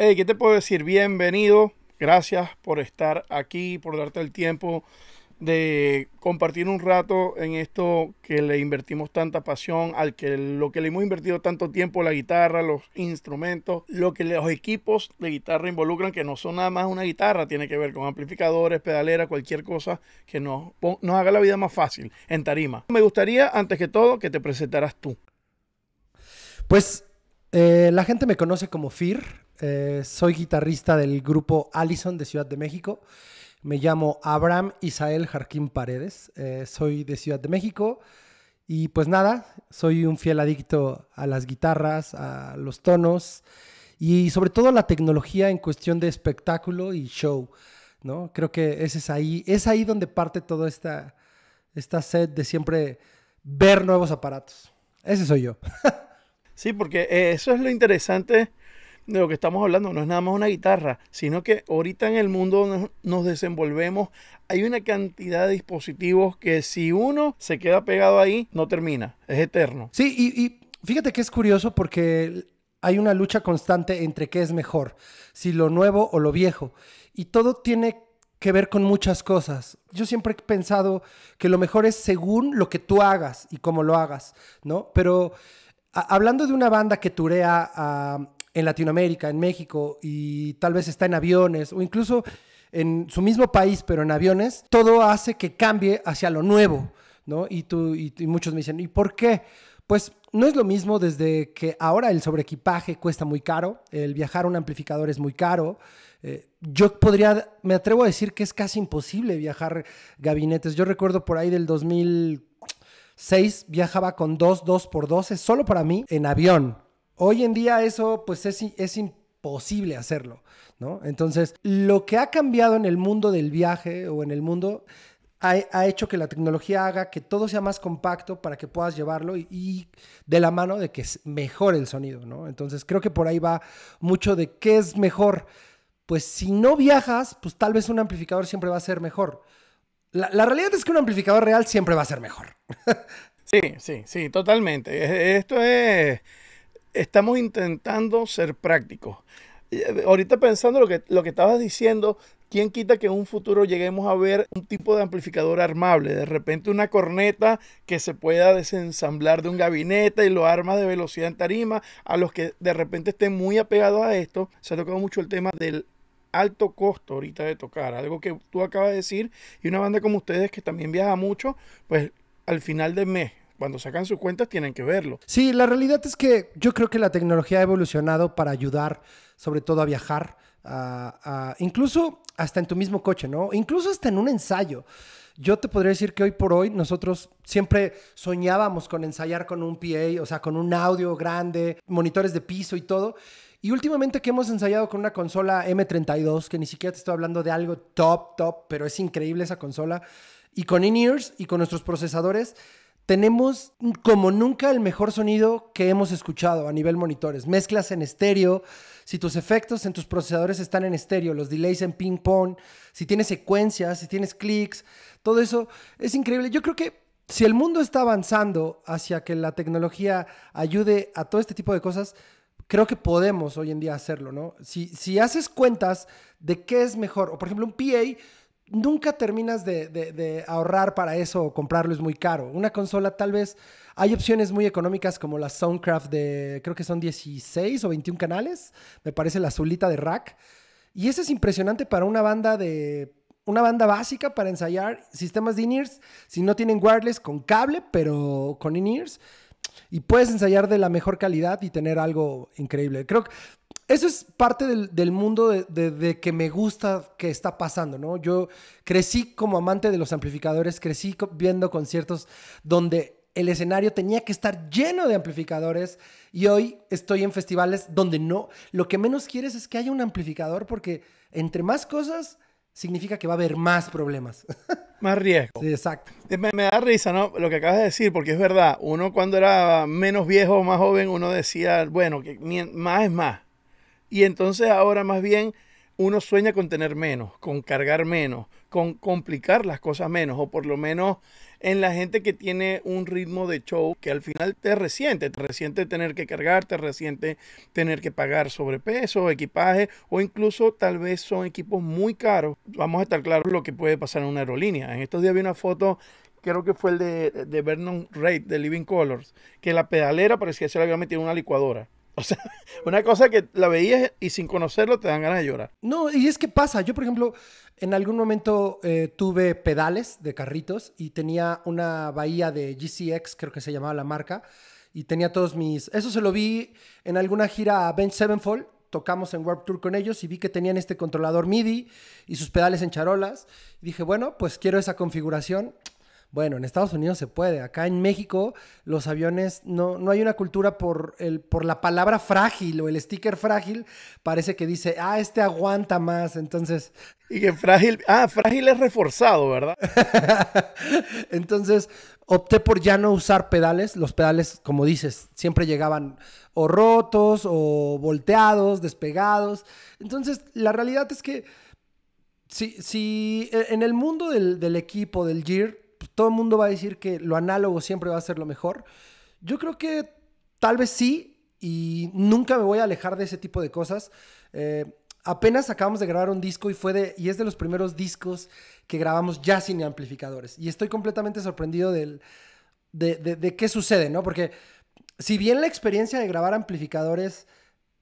Hey, ¿qué te puedo decir? Bienvenido. Gracias por estar aquí, por darte el tiempo de compartir un rato en esto que le invertimos tanta pasión, al que lo que le hemos invertido tanto tiempo, la guitarra, los instrumentos, lo que los equipos de guitarra involucran, que no son nada más una guitarra, tiene que ver con amplificadores, pedaleras, cualquier cosa que nos, nos haga la vida más fácil en tarima. Me gustaría, antes que todo, que te presentaras tú. Pues eh, la gente me conoce como FIR, eh, soy guitarrista del grupo Allison de Ciudad de México. Me llamo Abraham Isael Jarquín Paredes. Eh, soy de Ciudad de México. Y pues nada, soy un fiel adicto a las guitarras, a los tonos y sobre todo a la tecnología en cuestión de espectáculo y show. ¿no? Creo que ese es ahí, es ahí donde parte toda esta, esta sed de siempre ver nuevos aparatos. Ese soy yo. sí, porque eh, eso es lo interesante de lo que estamos hablando no es nada más una guitarra, sino que ahorita en el mundo nos desenvolvemos hay una cantidad de dispositivos que si uno se queda pegado ahí, no termina, es eterno. Sí, y, fíjate que es curioso porque hay una lucha constante entre qué es mejor, si lo nuevo o lo viejo. Y todo tiene que ver con muchas cosas. Yo siempre he pensado que lo mejor es según lo que tú hagas y cómo lo hagas, ¿no? Pero hablando de una banda que turea a en Latinoamérica, en México, y tal vez está en aviones o incluso en su mismo país, pero en aviones, todo hace que cambie hacia lo nuevo, ¿no? Y, tú, y, muchos me dicen, ¿y por qué? Pues no es lo mismo desde que ahora el sobreequipaje cuesta muy caro, el viajar a un amplificador es muy caro. Eh, yo podría, me atrevo a decir que es casi imposible viajar gabinetes. Yo recuerdo por ahí del 2006 viajaba con dos 2 por 12 solo para mí en avión. Hoy en día eso pues es, es imposible hacerlo, ¿no? Entonces, lo que ha cambiado en el mundo del viaje o en el mundo ha, hecho que la tecnología haga que todo sea más compacto para que puedas llevarlo y, de la mano de que es mejor el sonido, ¿no? Entonces, creo que por ahí va mucho de qué es mejor. Pues si no viajas, pues tal vez un amplificador siempre va a ser mejor. La, la, realidad es que un amplificador real siempre va a ser mejor. sí, sí, sí, totalmente. E-, esto es estamos intentando ser prácticos. Eh, ahorita pensando lo que, lo que estabas diciendo, ¿quién quita que en un futuro lleguemos a ver un tipo de amplificador armable? De repente una corneta que se pueda desensamblar de un gabinete y lo armas de velocidad en tarima. A los que de repente estén muy apegados a esto, se ha tocado mucho el tema del alto costo ahorita de tocar. Algo que tú acabas de decir y una banda como ustedes que también viaja mucho, pues al final del mes cuando sacan sus cuentas tienen que verlo. Sí, la realidad es que yo creo que la tecnología ha evolucionado para ayudar, sobre todo a viajar, incluso hasta en tu mismo coche, ¿no? Incluso hasta en un ensayo. Yo te podría decir que hoy por hoy nosotros siempre soñábamos con ensayar con un PA, o sea, con un audio grande, monitores de piso y todo. Y últimamente que hemos ensayado con una consola M32, que ni siquiera te estoy hablando de algo top, top, pero es increíble esa consola. Y con in-ears y con nuestros procesadores, tenemos como nunca el mejor sonido que hemos escuchado a nivel monitores. Mezclas en estéreo, si tus efectos en tus procesadores están en estéreo, los delays en ping-pong, si tienes secuencias, si tienes clics, todo eso es increíble. Yo creo que si el mundo está avanzando hacia que la tecnología ayude a todo este tipo de cosas, creo que podemos hoy en día hacerlo, ¿no? Si, si haces cuentas de qué es mejor, o por ejemplo un PA nunca terminas de, ahorrar para eso o comprarlo es muy caro. Una consola tal vez, hay opciones muy económicas como la Soundcraft de, creo que son 16 o 21 canales, me parece la azulita de rack. Y eso es impresionante para una banda de... Una banda básica para ensayar sistemas de in Si no tienen wireless, con cable, pero con in-ears. Y puedes ensayar de la mejor calidad y tener algo increíble. Creo que eso es parte del, mundo de, que me gusta que está pasando, ¿no? Yo crecí como amante de los amplificadores, crecí viendo conciertos donde el escenario tenía que estar lleno de amplificadores y hoy estoy en festivales donde no, lo que menos quieres es que haya un amplificador porque entre más cosas significa que va a haber más problemas. Más riesgo. exacto. Eh, me, da risa, ¿no? Lo que acabas de decir, porque es verdad, uno cuando era menos viejo, o más joven, uno decía, bueno, que más es más y entonces ahora más bien uno sueña con tener menos, con cargar menos, con complicar las cosas menos, o por lo menos en la gente que tiene un ritmo de show que al final te resiente, te resiente tener que cargar, te resiente tener que pagar sobrepeso, equipaje, o incluso tal vez son equipos muy caros. Vamos a estar claros lo que puede pasar en una aerolínea. En estos días vi una foto creo que fue el de, Vernon Reid de Living Colors, que la pedalera parecía que se la había metido en una licuadora. O sea, una cosa que la veías y sin conocerlo te dan ganas de llorar. No, y es que pasa. Yo, por ejemplo, en algún momento eh, tuve pedales de carritos y tenía una bahía de GCX, creo que se llamaba la marca, y tenía todos mis... Eso se lo vi en alguna gira a Bench Sevenfold, tocamos en Warp Tour con ellos y vi que tenían este controlador MIDI y sus pedales en charolas. Y dije, bueno, pues quiero esa configuración. Bueno, en Estados Unidos se puede. Acá en México los aviones no, no hay una cultura por, el, por la palabra frágil o el sticker frágil. Parece que dice, ah, este aguanta más. Entonces... Y que frágil, ah, frágil es reforzado, ¿verdad? entonces, opté por ya no usar pedales. Los pedales, como dices, siempre llegaban o rotos o volteados, despegados. Entonces, la realidad es que si, si e, en el mundo del, del equipo, del Gear, todo el mundo va a decir que lo análogo siempre va a ser lo mejor. Yo creo que tal vez sí y nunca me voy a alejar de ese tipo de cosas. Eh, apenas acabamos de grabar un disco y fue de y es de los primeros discos que grabamos ya sin amplificadores y estoy completamente sorprendido de, de, qué sucede, ¿no? Porque si bien la experiencia de grabar amplificadores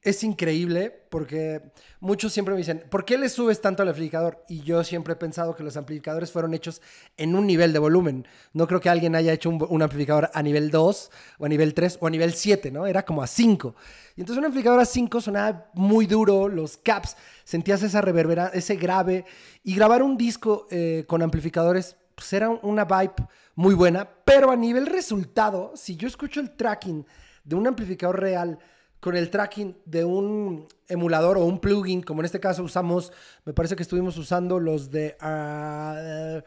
es increíble porque muchos siempre me dicen, ¿por qué le subes tanto al amplificador? Y yo siempre he pensado que los amplificadores fueron hechos en un nivel de volumen. No creo que alguien haya hecho un, amplificador a nivel 2 o a nivel 3 o a nivel 7, ¿no? Era como a 5. Y entonces un amplificador a 5 sonaba muy duro, los caps, sentías esa reverbera, ese grave. Y grabar un disco eh, con amplificadores pues era una vibe muy buena, pero a nivel resultado, si yo escucho el tracking de un amplificador real, con el tracking de un emulador o un plugin, como en este caso usamos, me parece que estuvimos usando los de, ah,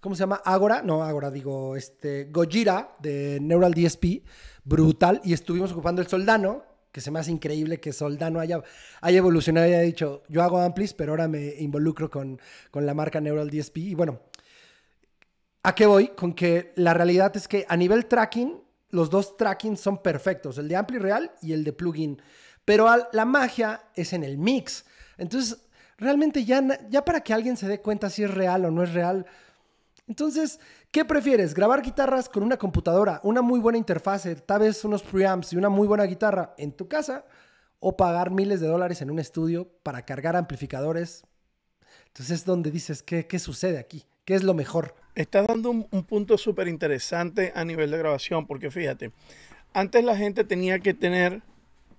¿cómo se llama? Agora, no, Agora digo, este, Gojira de Neural DSP, brutal, y estuvimos ocupando el Soldano, que se me hace increíble que Soldano haya, haya evolucionado y haya dicho, yo hago Amplis, pero ahora me involucro con, con la marca Neural DSP, y bueno, ¿a qué voy? Con que la realidad es que a nivel tracking, los dos trackings son perfectos, el de ampli real y el de plugin. Pero la magia es en el mix. Entonces, realmente ya, para que alguien se dé cuenta si es real o no es real. Entonces, ¿qué prefieres? ¿Grabar guitarras con una computadora, una muy buena interfase, tal vez unos preamps y una muy buena guitarra en tu casa? ¿O pagar miles de dólares en un estudio para cargar amplificadores? Entonces es donde dices, ¿qué, qué sucede aquí? ¿Qué es lo mejor? Estás dando un, punto súper interesante a nivel de grabación, porque fíjate, antes la gente tenía que tener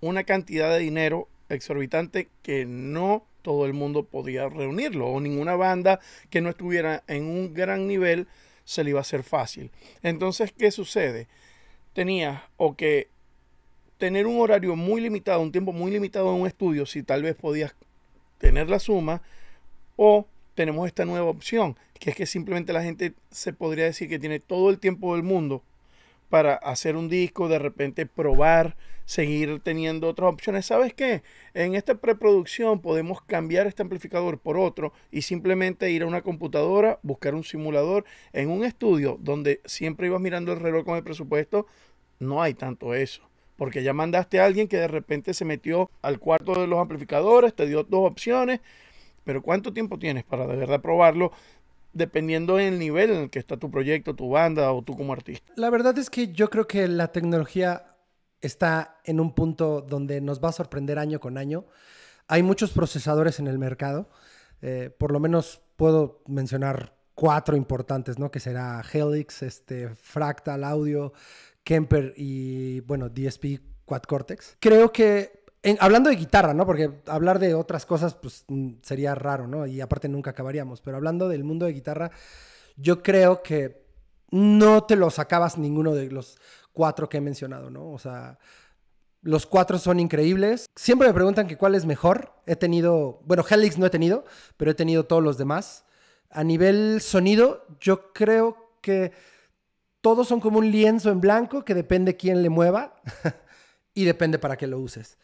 una cantidad de dinero exorbitante que no todo el mundo podía reunirlo o ninguna banda que no estuviera en un gran nivel se le iba a hacer fácil. Entonces, ¿qué sucede? Tenías o que tener un horario muy limitado, un tiempo muy limitado en un estudio, si tal vez podías tener la suma, o tenemos esta nueva opción, que es que simplemente la gente se podría decir que tiene todo el tiempo del mundo para hacer un disco, de repente probar, seguir teniendo otras opciones. ¿Sabes qué? En esta preproducción podemos cambiar este amplificador por otro y simplemente ir a una computadora, buscar un simulador en un estudio donde siempre ibas mirando el reloj con el presupuesto. No hay tanto eso. Porque ya mandaste a alguien que de repente se metió al cuarto de los amplificadores, te dio dos opciones pero ¿cuánto tiempo tienes para de verdad probarlo? dependiendo del nivel en el que está tu proyecto, tu banda o tú como artista. La verdad es que yo creo que la tecnología está en un punto donde nos va a sorprender año con año. Hay muchos procesadores en el mercado, eh, por lo menos puedo mencionar cuatro importantes, ¿no? Que será Helix, este, Fractal Audio, Kemper y, bueno, DSP Quad Cortex. Creo que hablando de guitarra, ¿no? Porque hablar de otras cosas pues mm, sería raro, ¿no? Y aparte nunca acabaríamos, pero hablando del mundo de guitarra, yo creo que no te lo sacabas ninguno de los cuatro que he mencionado, ¿no? O sea, los cuatro son increíbles. Siempre me preguntan que cuál es mejor. He tenido, bueno, Helix no he tenido, pero he tenido todos los demás. A nivel sonido, yo creo que todos son como un lienzo en blanco que depende quién le mueva y depende para qué lo uses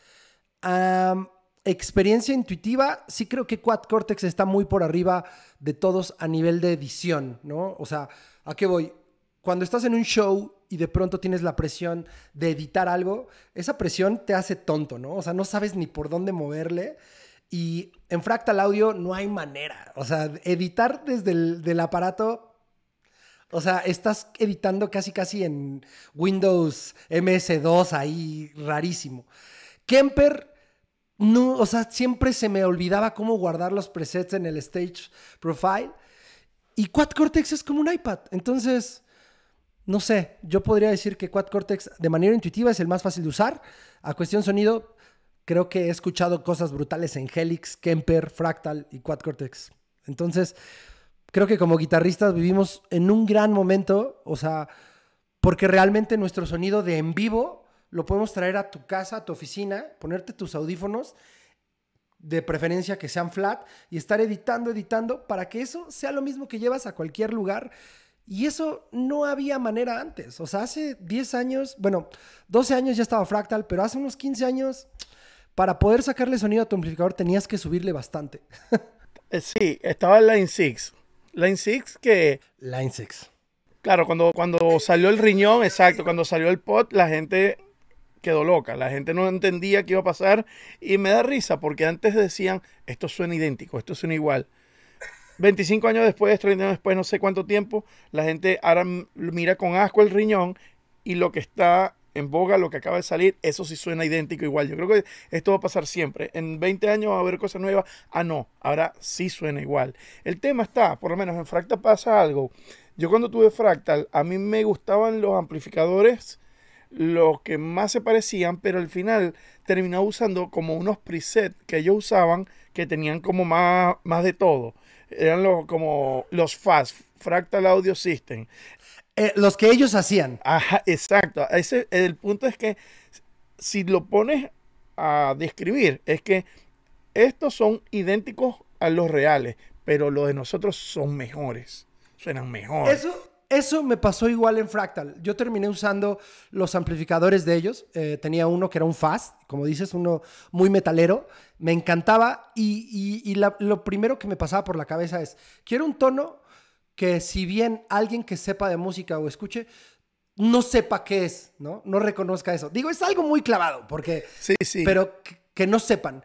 experiencia intuitiva, sí creo que Quad Cortex está muy por arriba de todos a nivel de edición, ¿no? O sea, ¿a qué voy? Cuando estás en un show y de pronto tienes la presión de editar algo, esa presión te hace tonto, ¿no? O sea, no sabes ni por dónde moverle. Y en Fractal Audio no hay manera. O sea, editar desde el aparato. O sea, estás editando casi casi en Windows MS2 ahí rarísimo. Kemper no, o sea, siempre se me olvidaba cómo guardar los presets en el stage profile. Y Quad Cortex es como un iPad. Entonces, no sé, yo podría decir que Quad Cortex de manera intuitiva es el más fácil de usar. A cuestión sonido, creo que he escuchado cosas brutales en Helix, Kemper, Fractal y Quad Cortex. Entonces, creo que como guitarristas vivimos en un gran momento, o sea, porque realmente nuestro sonido de en vivo lo podemos traer a tu casa, a tu oficina, ponerte tus audífonos, de preferencia que sean flat, y estar editando, editando, para que eso sea lo mismo que llevas a cualquier lugar. Y eso no había manera antes. O sea, hace 10 años, bueno, 12 años ya estaba Fractal, pero hace unos 15 años, para poder sacarle sonido a tu amplificador tenías que subirle bastante. Eh, sí, estaba Line 6. Line 6 que... Line 6. Claro, cuando, cuando salió el riñón, exacto, cuando salió el pot, la gente quedó loca. La gente no entendía qué iba a pasar y me da risa porque antes decían, esto suena idéntico, esto suena igual. 25 años después, 30 años después, no sé cuánto tiempo, la gente ahora mira con asco el riñón y lo que está en boga, lo que acaba de salir, eso sí suena idéntico igual. Yo creo que esto va a pasar siempre. En 20 años va a haber cosas nuevas. Ah, no, ahora sí suena igual. El tema está, por lo menos en Fractal pasa algo. Yo cuando tuve Fractal, a mí me gustaban los amplificadores los que más se parecían, pero al final terminó usando como unos presets que ellos usaban que tenían como más, más de todo. Eran como los FAS, Fractal Audio System. Eh, los que ellos hacían. Ajá, exacto. Ese, el punto es que si lo pones a describir, es que estos son idénticos a los reales, pero los de nosotros son mejores. Suenan mejor. Eso, eso me pasó igual en Fractal. Yo terminé usando los amplificadores de ellos. Eh, tenía uno que era un fast, como dices, uno muy metalero. Me encantaba y, lo primero que me pasaba por la cabeza es, quiero un tono que si bien alguien que sepa de música o escuche, no sepa qué es, ¿no? No reconozca eso. Digo, es algo muy clavado, porque... Sí, sí. Pero que, no sepan.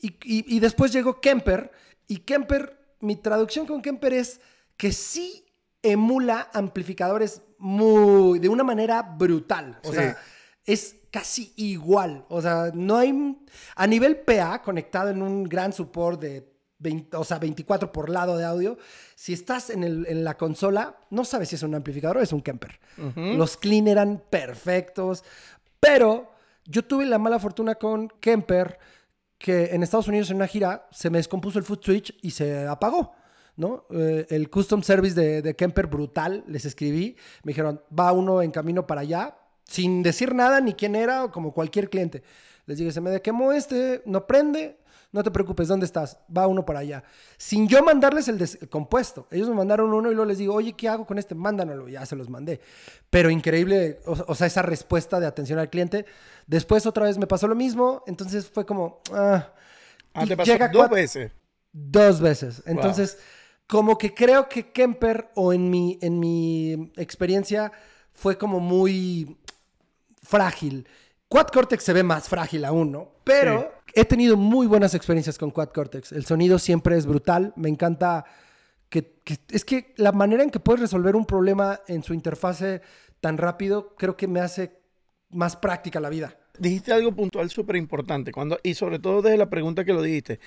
Y, y después llegó Kemper y Kemper, mi traducción con Kemper es que sí emula amplificadores muy, de una manera brutal. O sea, es casi igual. O sea, no hay. A nivel PA, conectado en un gran support de 20, 24 por lado de audio, si estás en, el, en, la consola, no sabes si es un amplificador o es un Kemper. Los clean eran perfectos, pero yo tuve la mala fortuna con Kemper que en Estados Unidos en una gira se me descompuso el foot switch y se apagó. ¿no? Eh, el custom service de, Kemper brutal, les escribí, me dijeron, va uno en camino para allá, sin decir nada, ni quién era, como cualquier cliente. Les dije, se me quemó este, no prende, no te preocupes, ¿dónde estás? Va uno para allá. Sin yo mandarles el, compuesto. Ellos me mandaron uno y luego les digo, oye, ¿qué hago con este? Mándanlo, ya se los mandé. Pero increíble, o, sea, esa respuesta de atención al cliente. Después otra vez me pasó lo mismo, entonces fue como... Ah, ah te pasó dos veces. Dos veces. Entonces como que creo que Kemper, o en mi, en mi experiencia, fue como muy frágil. Quad Cortex se ve más frágil aún, ¿no? Pero he tenido muy buenas experiencias con Quad Cortex. El sonido siempre es brutal. Me encanta que, es que la manera en que puedes resolver un problema en su interfase tan rápido, creo que me hace más práctica la vida. Dijiste algo puntual súper importante, y sobre todo desde la pregunta que lo dijiste,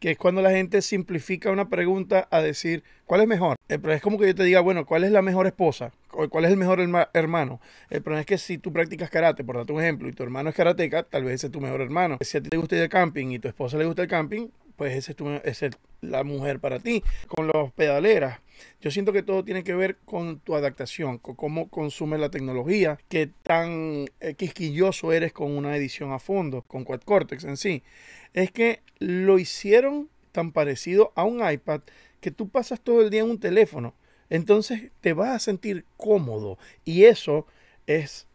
que es cuando la gente simplifica una pregunta a decir, ¿cuál es mejor? El eh, problema es como que yo te diga, bueno, ¿cuál es la mejor esposa? ¿Cuál es el mejor hermano? El problema es que si tú practicas karate, por darte un ejemplo, y tu hermano es karateca, tal vez ese es tu mejor hermano. Si a ti te gusta ir de camping y tu esposa le gusta el camping, pues esa es, tu, la mujer para ti. Con los pedaleras, yo siento que todo tiene que ver con tu adaptación, con cómo consumes la tecnología, qué tan eh, quisquilloso eres con una edición a fondo, con Quad Cortex en sí. Es que lo hicieron tan parecido a un iPad que tú pasas todo el día en un teléfono. Entonces te vas a sentir cómodo. Y eso es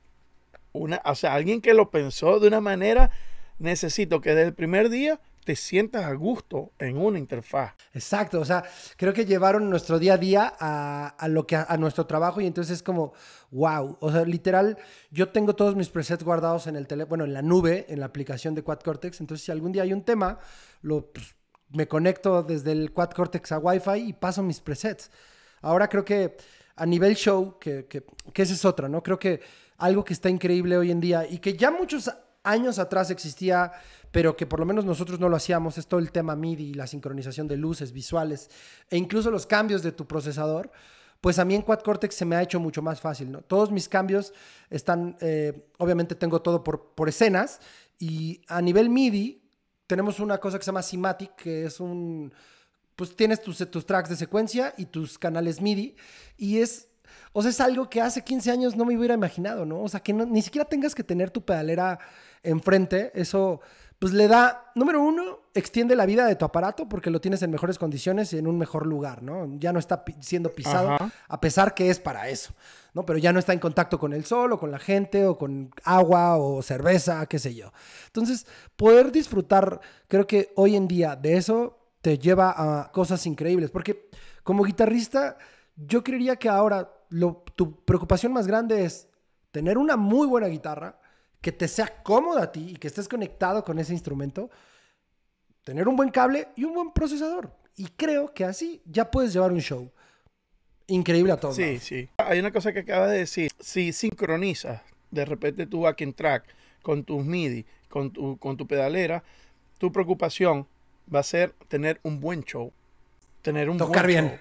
una, o sea, alguien que lo pensó de una manera, necesito que desde el primer día te sientas a gusto en una interfaz. Exacto, o sea, creo que llevaron nuestro día a día a, lo que a, nuestro trabajo y entonces es como, wow, o sea, literal, yo tengo todos mis presets guardados en el teléfono, bueno, en la nube, en la aplicación de Quad Cortex, entonces si algún día hay un tema, lo, pues, me conecto desde el Quad Cortex a Wi-Fi y paso mis presets. Ahora creo que a nivel show, que, que, que es otra, ¿no? Creo que algo que está increíble hoy en día y que ya muchos años atrás existía, pero que por lo menos nosotros no lo hacíamos, es todo el tema MIDI, la sincronización de luces, visuales, e incluso los cambios de tu procesador, pues a mí en Quad Cortex se me ha hecho mucho más fácil, ¿no? Todos mis cambios están, eh, obviamente tengo todo por, por escenas, y a nivel MIDI tenemos una cosa que se llama Simatic, que es un... Pues tienes tus, tus tracks de secuencia y tus canales MIDI, y es o sea, es algo que hace 15 años no me hubiera imaginado, ¿no? O sea, que ni siquiera tengas que tener tu pedalera enfrente, eso pues le da, número uno, extiende la vida de tu aparato porque lo tienes en mejores condiciones y en un mejor lugar, ¿no? Ya no está siendo pisado, a pesar que es para eso, ¿no? Pero ya no está en contacto con el sol o con la gente o con agua o cerveza, qué sé yo. Entonces, poder disfrutar, creo que hoy en día de eso te lleva a cosas increíbles, porque como guitarrista, yo creería que ahora tu preocupación más grande es tener una muy buena guitarra, que te sea cómodo a ti y que estés conectado con ese instrumento, tener un buen cable y un buen procesador. Y creo que así ya puedes llevar un show increíble a todos. Sí, sí. Hay una cosa que acaba de decir. Si sincronizas de repente tu backing track con tus MIDI, con tu, con tu pedalera, tu preocupación va a ser tener un buen show. Tener un Tocar bien.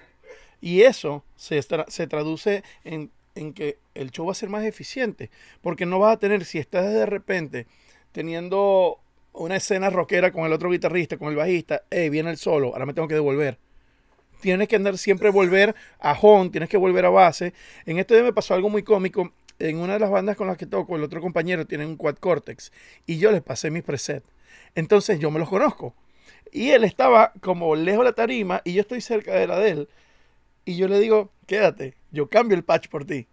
Y eso se, se traduce en en que el show va a ser más eficiente. Porque no vas a tener, si estás de repente teniendo una escena rockera con el otro guitarrista, con el bajista, eh viene el solo, ahora me tengo que devolver. Tienes que andar siempre volver a home, tienes que volver a base. En este día me pasó algo muy cómico. En una de las bandas con las que toco, el otro compañero tiene un quad cortex y yo les pasé mis presets. Entonces yo me los conozco. Y él estaba como lejos de la tarima y yo estoy cerca de la de él y yo le digo, quédate, yo cambio el patch por ti.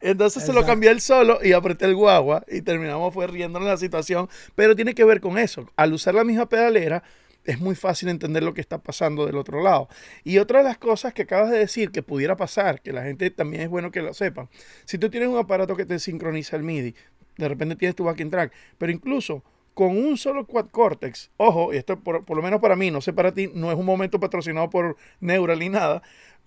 Entonces se lo cambié él solo y apreté el guagua y terminamos fue riéndonos la situación, pero tiene que ver con eso. Al usar la misma pedalera es muy fácil entender lo que está pasando del otro lado. Y otra de las cosas que acabas de decir que pudiera pasar, que la gente también es bueno que lo sepa, si tú tienes un aparato que te sincroniza el MIDI, de repente tienes tu backing track, pero incluso con un solo quad cortex, ojo, y esto por, por, lo menos para mí, no sé para ti, no es un momento patrocinado por Neural ni nada,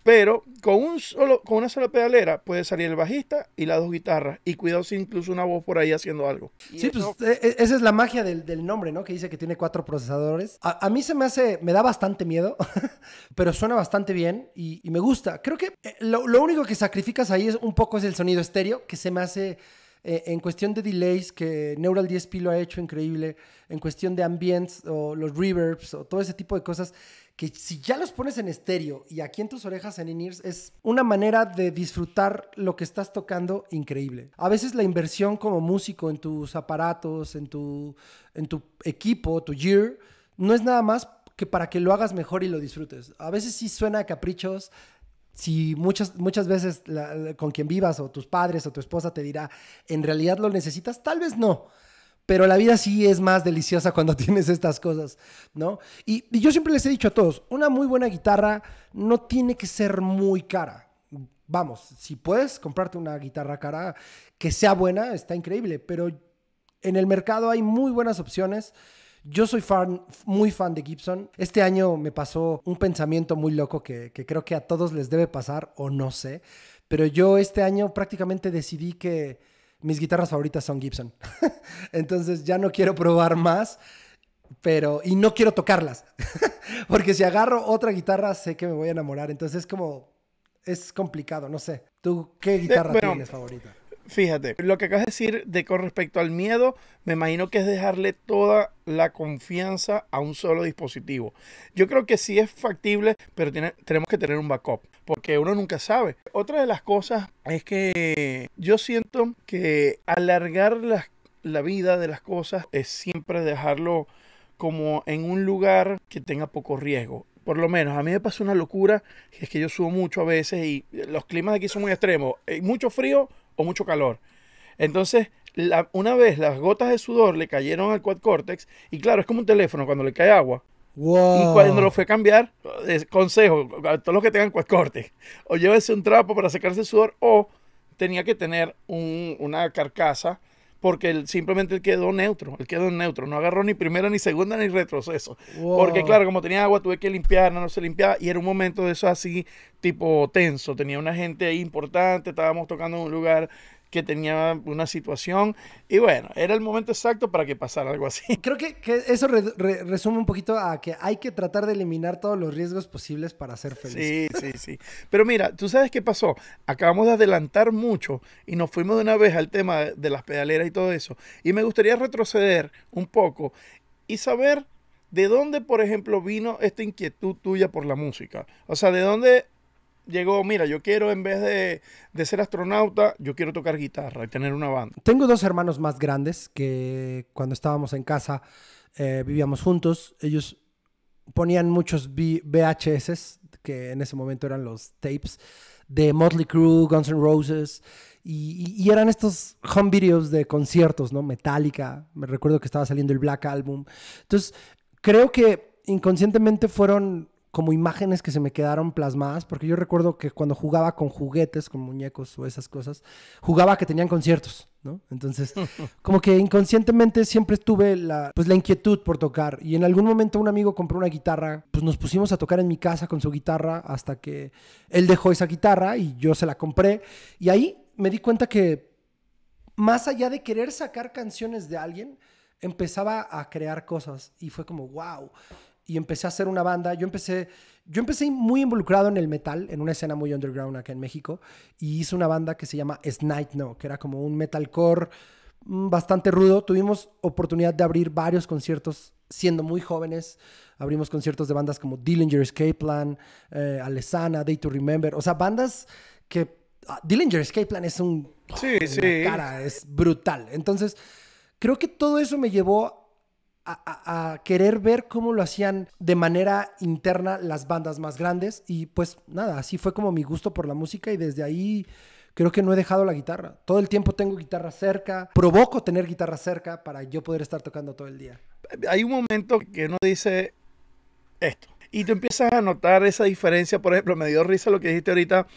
pero con, un solo, con una sola pedalera puede salir el bajista y las dos guitarras. Y cuidado si incluso una voz por ahí haciendo algo. Sí, pues e, e, esa es la magia del, nombre, ¿no? Que dice que tiene cuatro procesadores. A, mí se me hace, me da bastante miedo, pero suena bastante bien y, me gusta. Creo que eh, lo, lo único que sacrificas ahí es un poco es el sonido estéreo, que se me hace... Eh, en cuestión de delays, que Neural DSP lo ha hecho increíble, en cuestión de ambients o los reverbs o todo ese tipo de cosas, que si ya los pones en estéreo y aquí en tus orejas en in-ears, es una manera de disfrutar lo que estás tocando increíble. A veces la inversión como músico en tus aparatos, en tu, en tu equipo, tu gear, no es nada más que para que lo hagas mejor y lo disfrutes. A veces sí suena a caprichos, si muchas, muchas veces con quien vivas o tus padres o tu esposa te dirá, en realidad lo necesitas, tal vez no. Pero la vida sí es más deliciosa cuando tienes estas cosas, ¿no? y yo siempre les he dicho a todos, una muy buena guitarra no tiene que ser muy cara. Vamos, si puedes comprarte una guitarra cara que sea buena, está increíble, pero en el mercado hay muy buenas opciones yo soy fan, muy fan de Gibson. Este año me pasó un pensamiento muy loco que, creo que a todos les debe pasar o no sé, pero yo este año prácticamente decidí que mis guitarras favoritas son Gibson. Entonces ya no quiero probar más pero y no quiero tocarlas porque si agarro otra guitarra sé que me voy a enamorar entonces es como es complicado no sé tú qué eh, guitarra tienes favorita Fíjate, lo que acabas de decir de con respecto al miedo, me imagino que es dejarle toda la confianza a un solo dispositivo. Yo creo que sí es factible, pero tenemos que tener un backup, porque uno nunca sabe. Otra de las cosas es que yo siento que alargar la, vida de las cosas es siempre dejarlo como en un lugar que tenga poco riesgo por lo menos a mí me pasó una locura, que es que yo subo mucho a veces y los climas aquí son muy extremos. Hay eh, mucho frío, o mucho calor. Entonces, una vez las gotas de sudor le cayeron al cuadcórtex y claro, es como un teléfono cuando le cae agua. Y cuando lo fue a cambiar, consejo a todos los que tengan cortex, o llévese un trapo para secarse el sudor o tenía que tener una carcasa porque él simplemente quedó neutro, él quedó neutro, no agarró ni primera, ni segunda, ni retroceso. Porque claro, como tenía agua, tuve que limpiar, no, se limpiaba, y era un momento de eso así, tipo tenso, tenía una gente importante, estábamos tocando en un lugar que tenía una situación y bueno, era el momento exacto para que pasara algo así. Creo que, eso resume un poquito a que hay que tratar de eliminar todos los riesgos posibles para ser feliz. Sí, sí, sí. Pero mira, tú sabes qué pasó. Acabamos de adelantar mucho y nos fuimos de una vez al tema de las pedaleras y todo eso. Y me gustaría retroceder un poco y saber ¿De dónde, por ejemplo, vino esta inquietud tuya por la música? O sea, ¿de dónde llegó, mira, yo quiero en vez de, ser astronauta, yo quiero tocar guitarra y tener una banda. Tengo dos hermanos más grandes que cuando estábamos en casa eh, vivíamos juntos. Ellos ponían muchos VHS, que en ese momento eran los tapes, de Motley Crue, Guns N' Roses. Y, y, eran estos home videos de conciertos, ¿no? Metallica, me recuerdo que estaba saliendo el Black Album. Entonces, creo que inconscientemente fueron como imágenes que se me quedaron plasmadas, porque yo recuerdo que cuando jugaba con juguetes, con muñecos o esas cosas, jugaba que tenían conciertos, ¿no? Entonces, como que inconscientemente siempre tuve la, pues, la inquietud por tocar. Y en algún momento un amigo compró una guitarra, pues nos pusimos a tocar en mi casa con su guitarra hasta que él dejó esa guitarra y yo se la compré. Y ahí me di cuenta que más allá de querer sacar canciones de alguien, empezaba a crear cosas y fue como, wow, y empecé a hacer una banda. Yo empecé, yo empecé muy involucrado en el metal, en una escena muy underground acá en México, y hice una banda que se llama Snipe No, que era como un metalcore mm, bastante rudo. Tuvimos oportunidad de abrir varios conciertos siendo muy jóvenes. Abrimos conciertos de bandas como Dillinger Escape Plan, eh, Alesana, Day to Remember, o sea, bandas que... Ah, Dillinger Escape Plan es un... Sí, sí. es brutal. Entonces, creo que todo eso me llevó a, querer ver cómo lo hacían de manera interna las bandas más grandes y pues nada, así fue como mi gusto por la música y desde ahí creo que no he dejado la guitarra. Todo el tiempo tengo guitarra cerca, provoco tener guitarra cerca para yo poder estar tocando todo el día. Hay un momento que uno dice esto y tú empiezas a notar esa diferencia, por ejemplo, me dio risa lo que dijiste ahorita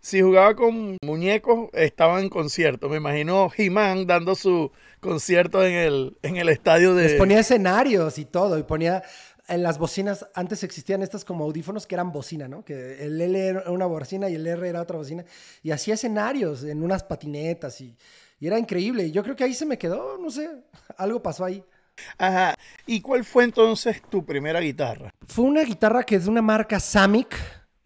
si jugaba con muñecos, estaba en concierto. Me imagino He-Man dando su concierto en el, en el estadio de. Les ponía escenarios y todo, y ponía. En las bocinas, antes existían estas como audífonos que eran bocina, ¿no? Que el L era una bocina y el R era otra bocina. Y hacía escenarios en unas patinetas y, era increíble. Y yo creo que ahí se me quedó, no sé, algo pasó ahí. Ajá. ¿Y cuál fue entonces tu primera guitarra? Fue una guitarra que es de una marca Samick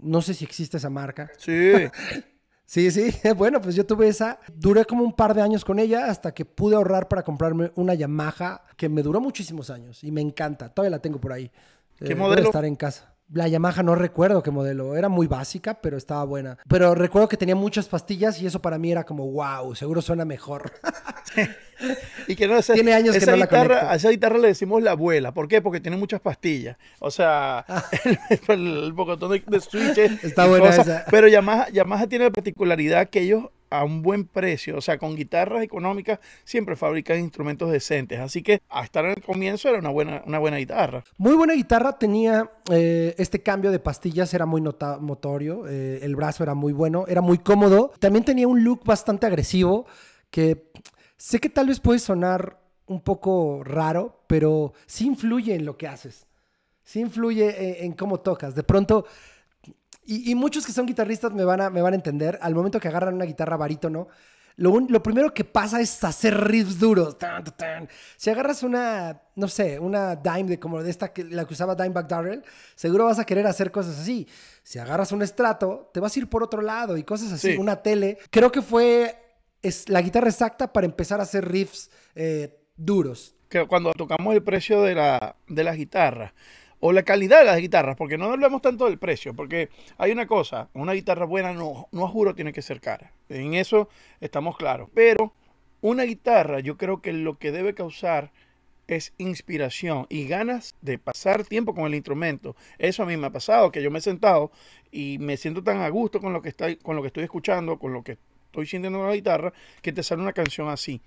no sé si existe esa marca. Sí. sí, sí. Bueno, pues yo tuve esa. Duré como un par de años con ella hasta que pude ahorrar para comprarme una Yamaha que me duró muchísimos años y me encanta. Todavía la tengo por ahí. ¿Qué eh, modelo? Estar en casa. La Yamaha no recuerdo qué modelo, era muy básica, pero estaba buena. Pero recuerdo que tenía muchas pastillas y eso para mí era como, wow, seguro suena mejor. y que no Tiene años esa que guitarra, A esa guitarra le decimos la abuela. ¿Por qué? Porque tiene muchas pastillas. O sea, ah. el, bocotón de, switches. Está buena esa. Pero Yamaha, Yamaha tiene la particularidad que ellos a un buen precio, o sea, con guitarras económicas siempre fabrican instrumentos decentes, así que hasta en el comienzo era una buena, una buena guitarra. Muy buena guitarra, tenía eh, este cambio de pastillas, era muy notorio, eh, el brazo era muy bueno, era muy cómodo, también tenía un look bastante agresivo que sé que tal vez puede sonar un poco raro, pero sí influye en lo que haces. Sí influye eh, en cómo tocas. De pronto y, muchos que son guitarristas me van, a, me van a entender. Al momento que agarran una guitarra barítono, lo, lo primero que pasa es hacer riffs duros. Si agarras una, no sé, una dime de como de esta que la que usaba Dimebag Darrell, seguro vas a querer hacer cosas así. Si agarras un estrato, te vas a ir por otro lado y cosas así. Una tele. Creo que fue es la guitarra exacta para empezar a hacer riffs eh, duros. Que cuando tocamos el precio de, la, de la guitarra o la calidad de las guitarras, porque no hablamos tanto del precio, porque hay una cosa, una guitarra buena no, no juro tiene que ser cara, en eso estamos claros, pero una guitarra yo creo que lo que debe causar es inspiración y ganas de pasar tiempo con el instrumento. Eso a mí me ha pasado, que yo me he sentado y me siento tan a gusto con lo que, está, con lo que estoy escuchando, con lo que estoy sintiendo con la guitarra, que te sale una canción así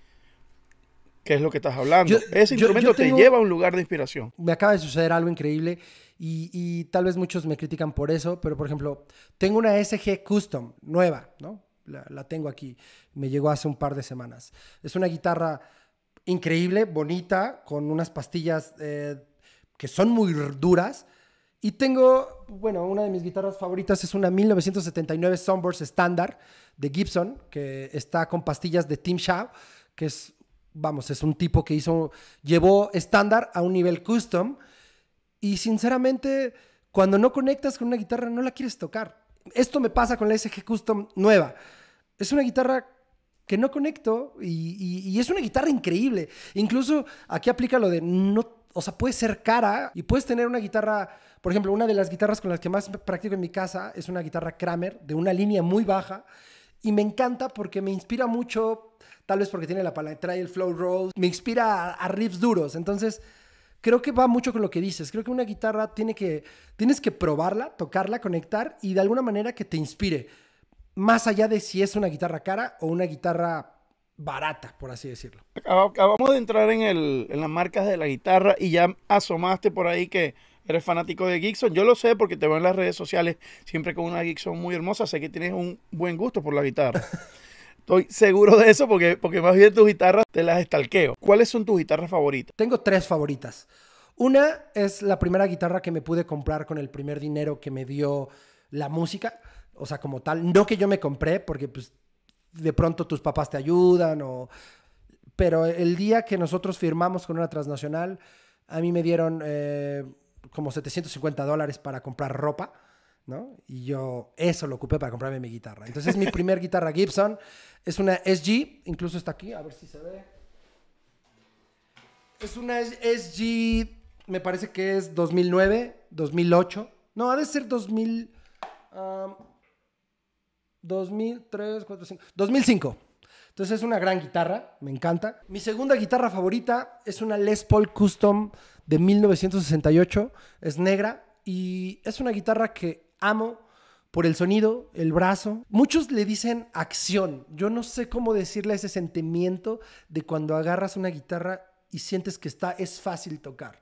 qué es lo que estás hablando. Ese instrumento te lleva a un lugar de inspiración. Me acaba de suceder algo increíble y, y, tal vez muchos me critican por eso, pero por ejemplo, tengo una SG Custom nueva, ¿no? La, tengo aquí, me llegó hace un par de semanas. Es una guitarra increíble, bonita, con unas pastillas eh, que son muy duras. Y tengo, bueno, una de mis guitarras favoritas es una 1979 Sunburst estándar de Gibson, que está con pastillas de Tim Shaw, que es vamos, es un tipo que hizo, llevó estándar a un nivel custom y sinceramente cuando no conectas con una guitarra no la quieres tocar. Esto me pasa con la SG Custom nueva. Es una guitarra que no conecto y, es una guitarra increíble. Incluso aquí aplica lo de no o sea, puede ser cara y puedes tener una guitarra, por ejemplo, una de las guitarras con las que más practico en mi casa es una guitarra Kramer de una línea muy baja y me encanta porque me inspira mucho, tal vez porque tiene la palabra, trae el flow roll, me inspira a, riffs duros, entonces creo que va mucho con lo que dices, creo que una guitarra tiene que, tienes que probarla, tocarla, conectar y de alguna manera que te inspire, más allá de si es una guitarra cara o una guitarra barata, por así decirlo. Acabamos de entrar en, en las marcas de la guitarra y ya asomaste por ahí que eres fanático de Gibson. Yo lo sé porque te veo en las redes sociales siempre con una Gibson muy hermosa. Sé que tienes un buen gusto por la guitarra. Estoy seguro de eso porque, porque más bien tus guitarras te las estalqueo. ¿Cuáles son tus guitarras favoritas? Tengo tres favoritas. Una es la primera guitarra que me pude comprar con el primer dinero que me dio la música. O sea, como tal. No que yo me compré porque pues, de pronto tus papás te ayudan o... Pero el día que nosotros firmamos con una transnacional, a mí me dieron... Eh, como 750 dólares para comprar ropa. ¿no? Y yo eso lo ocupé para comprarme mi guitarra. Entonces es mi primer guitarra Gibson es una SG, incluso está aquí, a ver si se ve. Es una SG, me parece que es 2009, 2008. No, ha de ser 2000, 2003, 2005. Entonces es una gran guitarra, me encanta. Mi segunda guitarra favorita es una Les Paul Custom de 1968, es negra y es una guitarra que amo por el sonido, el brazo. Muchos le dicen acción. Yo no sé cómo decirle ese sentimiento de cuando agarras una guitarra y sientes que está, es fácil tocar.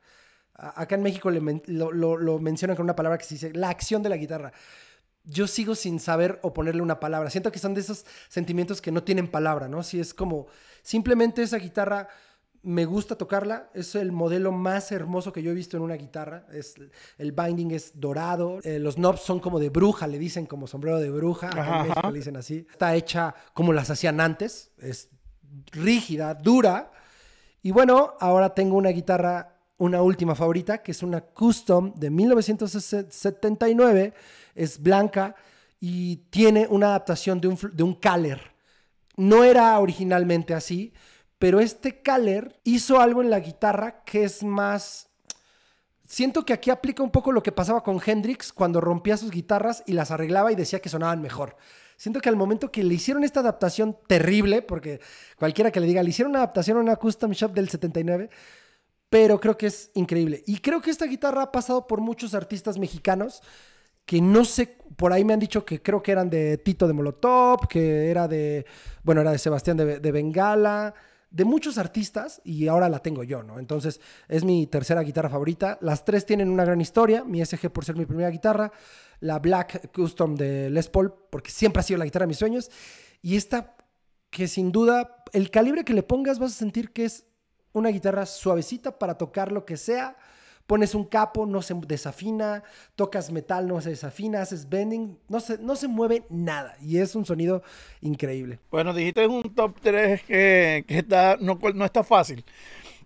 Acá en México lo, lo mencionan con una palabra que se dice la acción de la guitarra yo sigo sin saber o ponerle una palabra. Siento que son de esos sentimientos que no tienen palabra, ¿no? Si es como, simplemente esa guitarra me gusta tocarla, es el modelo más hermoso que yo he visto en una guitarra, es, el binding es dorado, eh, los knobs son como de bruja, le dicen como sombrero de bruja, le dicen así, está hecha como las hacían antes, es rígida, dura, y bueno, ahora tengo una guitarra una última favorita, que es una custom de 1979, es blanca y tiene una adaptación de un, de No era originalmente así, pero este Kaller hizo algo en la guitarra que es más... Siento que aquí aplica un poco lo que pasaba con Hendrix cuando rompía sus guitarras y las arreglaba y decía que sonaban mejor. Siento que al momento que le hicieron esta adaptación terrible, porque cualquiera que le diga, le hicieron una adaptación a una custom shop del 79, pero creo que es increíble. Y creo que esta guitarra ha pasado por muchos artistas mexicanos que no sé, por ahí me han dicho que creo que eran de Tito de Molotov, que era de, bueno, era de Sebastián de, de Bengala, de muchos artistas y ahora la tengo yo, ¿no? Entonces es mi tercera guitarra favorita. Las tres tienen una gran historia, mi SG por ser mi primera guitarra, la Black Custom de Les Paul, porque siempre ha sido la guitarra de mis sueños, y esta que sin duda, el calibre que le pongas vas a sentir que es una guitarra suavecita para tocar lo que sea. Pones un capo, no se desafina, tocas metal, no se desafina, haces bending, no se, no se mueve nada y es un sonido increíble. Bueno, dijiste un top 3 que, está, no, no, está fácil.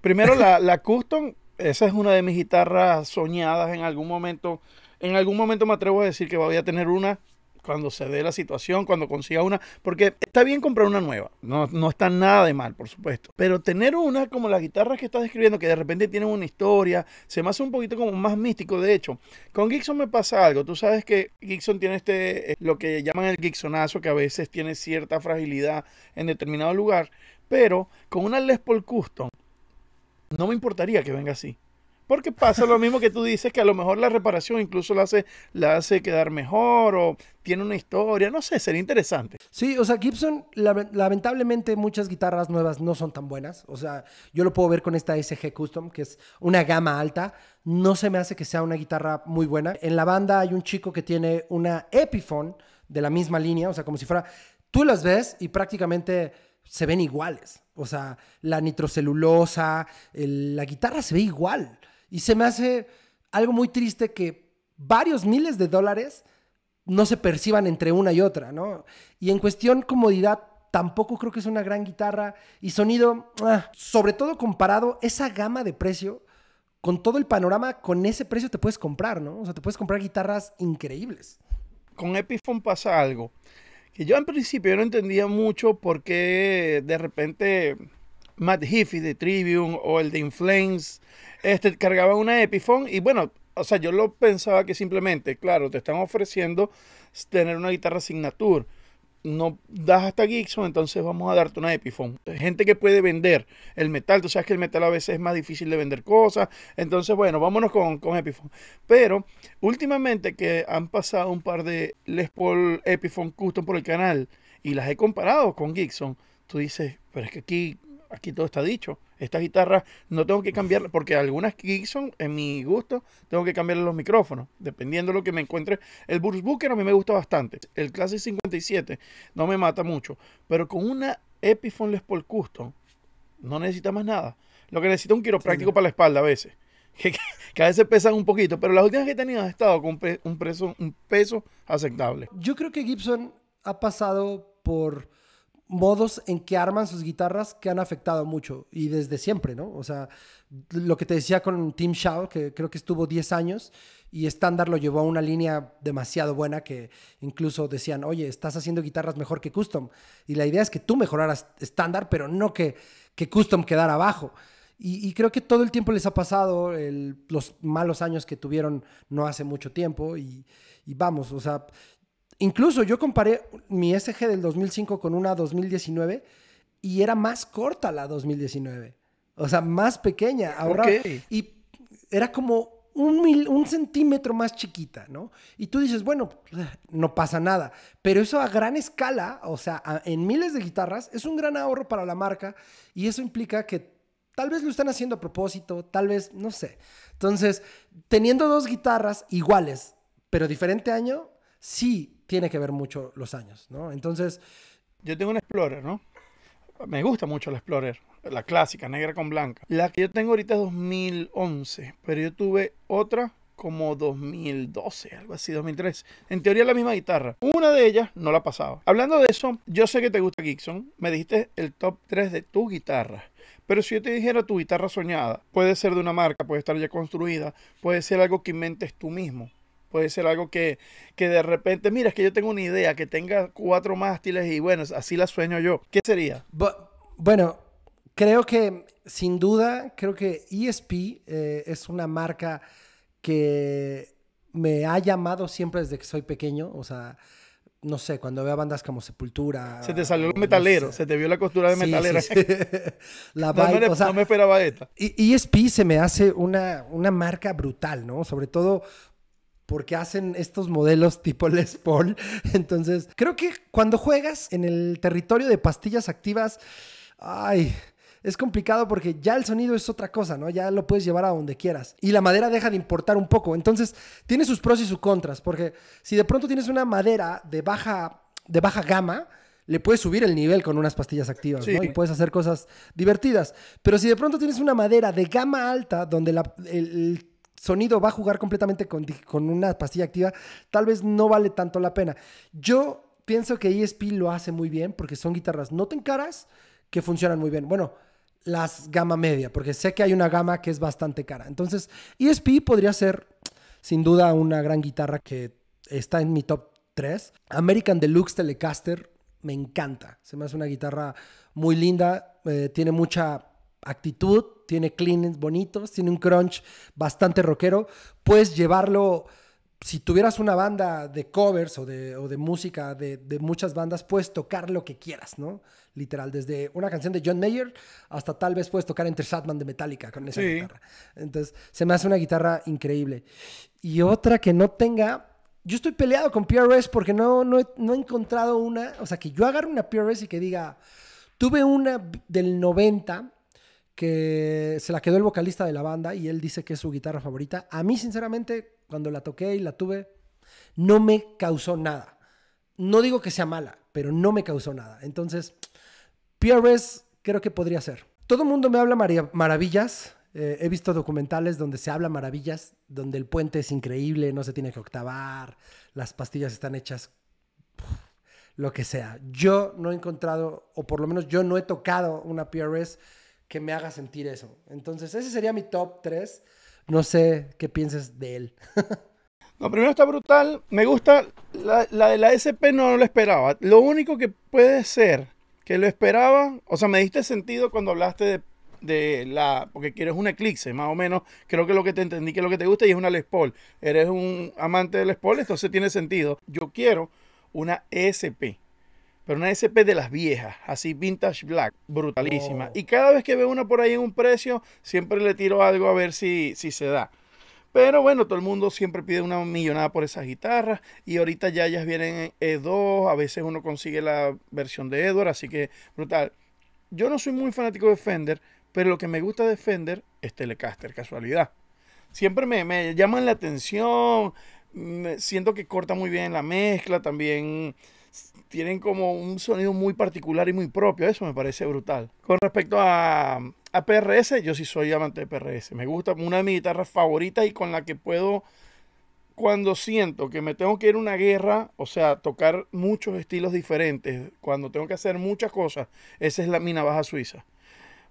Primero la, la Custom, esa es una de mis guitarras soñadas en algún momento. En algún momento me atrevo a decir que voy a tener una cuando se dé la situación, cuando consiga una, porque está bien comprar una nueva, no, no está nada de mal, por supuesto, pero tener una como las guitarras que estás describiendo, que de repente tienen una historia, se me hace un poquito como más místico, de hecho, con Gibson me pasa algo, tú sabes que Gibson tiene este, eh, lo que llaman el Gibsonazo, que a veces tiene cierta fragilidad en determinado lugar, pero con una Les Paul Custom, no me importaría que venga así. Porque pasa lo mismo que tú dices, que a lo mejor la reparación incluso la hace, la hace quedar mejor o tiene una historia, no sé, sería interesante. Sí, o sea, Gibson, lamentablemente muchas guitarras nuevas no son tan buenas. O sea, yo lo puedo ver con esta SG Custom, que es una gama alta. No se me hace que sea una guitarra muy buena. En la banda hay un chico que tiene una Epiphone de la misma línea, o sea, como si fuera, tú las ves y prácticamente se ven iguales. O sea, la nitrocelulosa, la guitarra se ve igual. Y se me hace algo muy triste que varios miles de dólares no se perciban entre una y otra, ¿no? Y en cuestión comodidad, tampoco creo que es una gran guitarra y sonido, ah, sobre todo comparado esa gama de precio con todo el panorama, con ese precio te puedes comprar, ¿no? O sea, te puedes comprar guitarras increíbles. Con Epiphone pasa algo que yo en principio no entendía mucho por qué de repente Matt Heafy de Trivium o el de Inflames, este, cargaba una Epiphone y bueno, o sea, yo lo pensaba que simplemente, claro, te están ofreciendo tener una guitarra signature, no das hasta Gibson, entonces vamos a darte una Epiphone. Gente que puede vender el metal, tú sabes que el metal a veces es más difícil de vender cosas, entonces bueno, vámonos con, con Epiphone. Pero últimamente que han pasado un par de Les Paul Epiphone Custom por el canal y las he comparado con Gibson, tú dices, pero es que aquí aquí todo está dicho. Estas guitarras no tengo que cambiarla porque algunas Gibson, en mi gusto, tengo que cambiarle los micrófonos, dependiendo de lo que me encuentre. El Burst Booker a mí me gusta bastante. El Classic 57 no me mata mucho, pero con una Epiphone Les Paul Custom no necesita más nada. Lo que necesita un quiropráctico para la espalda a veces. Que, a veces pesan un poquito, pero las últimas que he tenido han estado con un peso aceptable. Yo creo que Gibson ha pasado por modos en que arman sus guitarras que han afectado mucho y desde siempre, ¿no? O sea, lo que te decía con Tim Shaw, que creo que estuvo 10 años y estándar lo llevó a una línea demasiado buena que incluso decían, oye, estás haciendo guitarras mejor que custom. Y la idea es que tú mejoraras estándar, pero no que, custom quedara abajo. Y, creo que todo el tiempo les ha pasado los malos años que tuvieron no hace mucho tiempo. Y, y vamos, o sea, Incluso yo comparé mi SG del 2005 con una 2019 y era más corta la 2019. O sea, más pequeña. Ahora, Y era como un, un centímetro más chiquita, ¿no? Y tú dices, bueno, no pasa nada. Pero eso a gran escala, o sea, en miles de guitarras, es un gran ahorro para la marca y eso implica que tal vez lo están haciendo a propósito, tal vez, no sé. Entonces, teniendo dos guitarras iguales, pero diferente año, sí tiene que ver mucho los años, ¿no? Entonces... Yo tengo un Explorer, ¿no? Me gusta mucho la Explorer, la clásica, negra con blanca. La que yo tengo ahorita es 2011, pero yo tuve otra como 2012, algo así, 2003. En teoría la misma guitarra. Una de ellas no la pasaba. Hablando de eso, yo sé que te gusta Gibson. Me dijiste el top 3 de tu guitarra Pero si yo te dijera tu guitarra soñada, puede ser de una marca, puede estar ya construida, puede ser algo que inventes tú mismo. Puede ser algo que, de repente, mira, es que yo tengo una idea, que tenga cuatro mástiles y bueno, así la sueño yo. ¿Qué sería? bueno, creo que sin duda, creo que ESP eh, es una marca que me ha llamado siempre desde que soy pequeño, o sea, no sé, cuando veo bandas como Sepultura. Se te salió el metalero, se te vio la costura de metalero. la no, me esperaba esta. ESP se me hace una marca brutal, ¿no? Sobre todo porque hacen estos modelos tipo Les Paul. Entonces, creo que cuando juegas en el territorio de pastillas activas, ay, es complicado porque ya el sonido es otra cosa, ¿no? Ya lo puedes llevar a donde quieras. Y la madera deja de importar un poco. Entonces, tiene sus pros y sus contras, porque si de pronto tienes una madera de baja, de baja gama, le puedes subir el nivel con unas pastillas activas, ¿no? Y puedes hacer cosas divertidas. Pero si de pronto tienes una madera de gama alta, donde la, el, sonido va a jugar completamente con, una pastilla activa, tal vez no vale tanto la pena. Yo pienso que ESP lo hace muy bien porque son guitarras no tan caras que funcionan muy bien. Bueno, las gama media, porque sé que hay una gama que es bastante cara. Entonces, ESP podría ser sin duda una gran guitarra que está en mi top 3. American Deluxe Telecaster me encanta. Se me hace una guitarra muy linda, eh, tiene mucha actitud, tiene cleans bonitos, tiene un crunch bastante rockero. Puedes llevarlo, si tuvieras una banda de covers o de, música de, muchas bandas, puedes tocar lo que quieras, ¿no? Literal, desde una canción de John Mayer hasta tal vez puedes tocar entre Satman de Metallica con esa guitarra. Entonces, se me hace una guitarra increíble. Y otra que no tenga, yo estoy peleado con PRS porque no, he, no he encontrado una, o sea, que yo agarre una PRS y que diga, tuve una del 90 que se la quedó el vocalista de la banda y él dice que es su guitarra favorita. A mí, sinceramente, cuando la toqué y la tuve, no me causó nada. No digo que sea mala, pero no me causó nada. Entonces, PRS creo que podría ser. Todo el mundo me habla maravillas. Eh, he visto documentales donde se habla maravillas, donde el puente es increíble, no se tiene que octavar, las pastillas están hechas lo que sea. Yo no he encontrado, o por lo menos yo no he tocado una PRS que me haga sentir eso. Entonces, ese sería mi top 3. No sé qué pienses de él. no, primero está brutal. Me gusta la, la de la SP, no, lo esperaba. Lo único que puede ser que lo esperaba, o sea, me diste sentido cuando hablaste de, la, porque quieres un eclipse, más o menos, creo que lo que te entendí que lo que te gusta y es una Les Paul. Eres un amante de Les Paul, entonces tiene sentido. Yo quiero una SP pero una SP de las viejas, así vintage black, brutalísima. Oh. Y cada vez que veo una por ahí en un precio, siempre le tiro algo a ver si, si se da. Pero bueno, todo el mundo siempre pide una millonada por esas guitarras. Y ahorita ya ellas vienen E2. E a veces uno consigue la versión de Edward. Así que brutal. Yo no soy muy fanático de Fender. Pero lo que me gusta de Fender es Telecaster, casualidad. Siempre me, me llaman la atención. Me siento que corta muy bien la mezcla. También tienen como un sonido muy particular y muy propio. Eso me parece brutal. Con respecto a, PRS, yo sí soy amante de PRS. Me gusta una de mis guitarras favoritas y con la que puedo, cuando siento que me tengo que ir a una guerra, o sea, tocar muchos estilos diferentes, cuando tengo que hacer muchas cosas, esa es la, mi navaja suiza.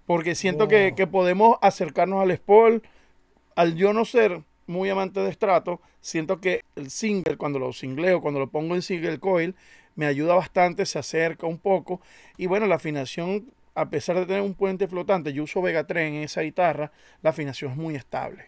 Porque siento que, podemos acercarnos al Spol Al yo no ser muy amante de estrato, siento que el single, cuando lo singleo, cuando lo pongo en single coil, me ayuda bastante, se acerca un poco. Y bueno, la afinación, a pesar de tener un puente flotante, yo uso Vega 3 en esa guitarra, la afinación es muy estable.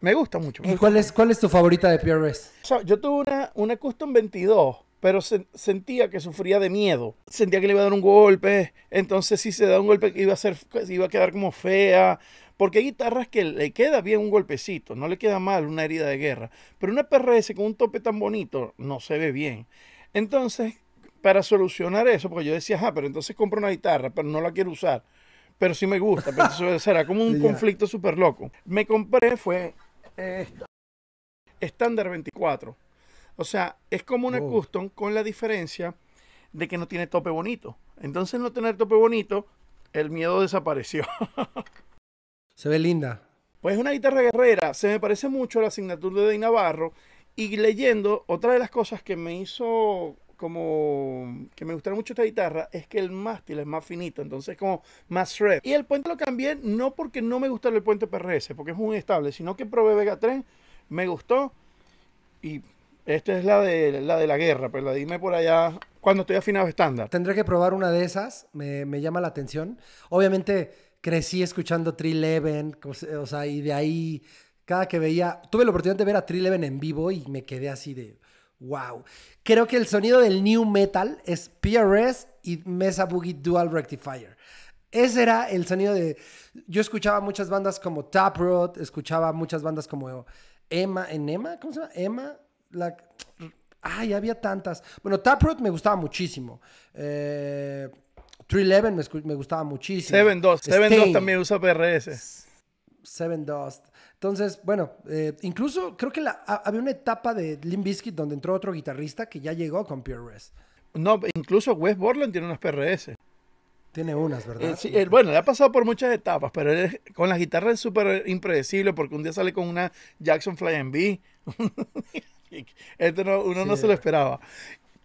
Me gusta mucho. ¿Y cuál es, cuál es tu favorita de PRS? yo tuve una, una Custom 22, pero sentía que sufría de miedo. Sentía que le iba a dar un golpe. Entonces, si se da un golpe, iba a, ser, iba a quedar como fea. Porque hay guitarras que le queda bien un golpecito, no le queda mal una herida de guerra. Pero una PRS con un tope tan bonito no se ve bien. Entonces, para solucionar eso, porque yo decía, ah, pero entonces compro una guitarra, pero no la quiero usar, pero sí me gusta, pero será como un conflicto súper loco. Me compré, fue eh, estándar 24. O sea, es como una oh. custom con la diferencia de que no tiene tope bonito. Entonces, no tener tope bonito, el miedo desapareció. Se ve linda. Pues una guitarra guerrera, se me parece mucho a la asignatura de Navarro. Y leyendo, otra de las cosas que me hizo como que me gustara mucho esta guitarra es que el mástil es más finito, entonces como más shred. Y el puente lo cambié no porque no me gustara el puente PRS, porque es muy estable, sino que probé Vega 3, me gustó y esta es la de la, de la guerra, pero pues la dime por allá cuando estoy afinado estándar. Tendré que probar una de esas, me, llama la atención. Obviamente crecí escuchando 311, o sea, y de ahí cada que veía, tuve la oportunidad de ver a 311 en vivo y me quedé así de Wow. Creo que el sonido del new metal es PRS y Mesa Boogie Dual Rectifier. Ese era el sonido de. Yo escuchaba muchas bandas como Taproot, escuchaba muchas bandas como Emma, ¿en Emma? ¿Cómo se llama? Emma, la. Ay, había tantas. Bueno, Taproot me gustaba muchísimo. Eh, 311 me, gustaba muchísimo. Seven Dust. también usa PRS. Seven Dust. Entonces, bueno, eh, incluso creo que la, había una etapa de Limp Bizkit donde entró otro guitarrista que ya llegó con Pure Rest. No, incluso Wes Borland tiene unas PRS. Tiene unas, ¿verdad? Eh, bueno, le ha pasado por muchas etapas, pero con las guitarras es súper impredecible porque un día sale con una Jackson Fly and B. Esto uno no se lo esperaba.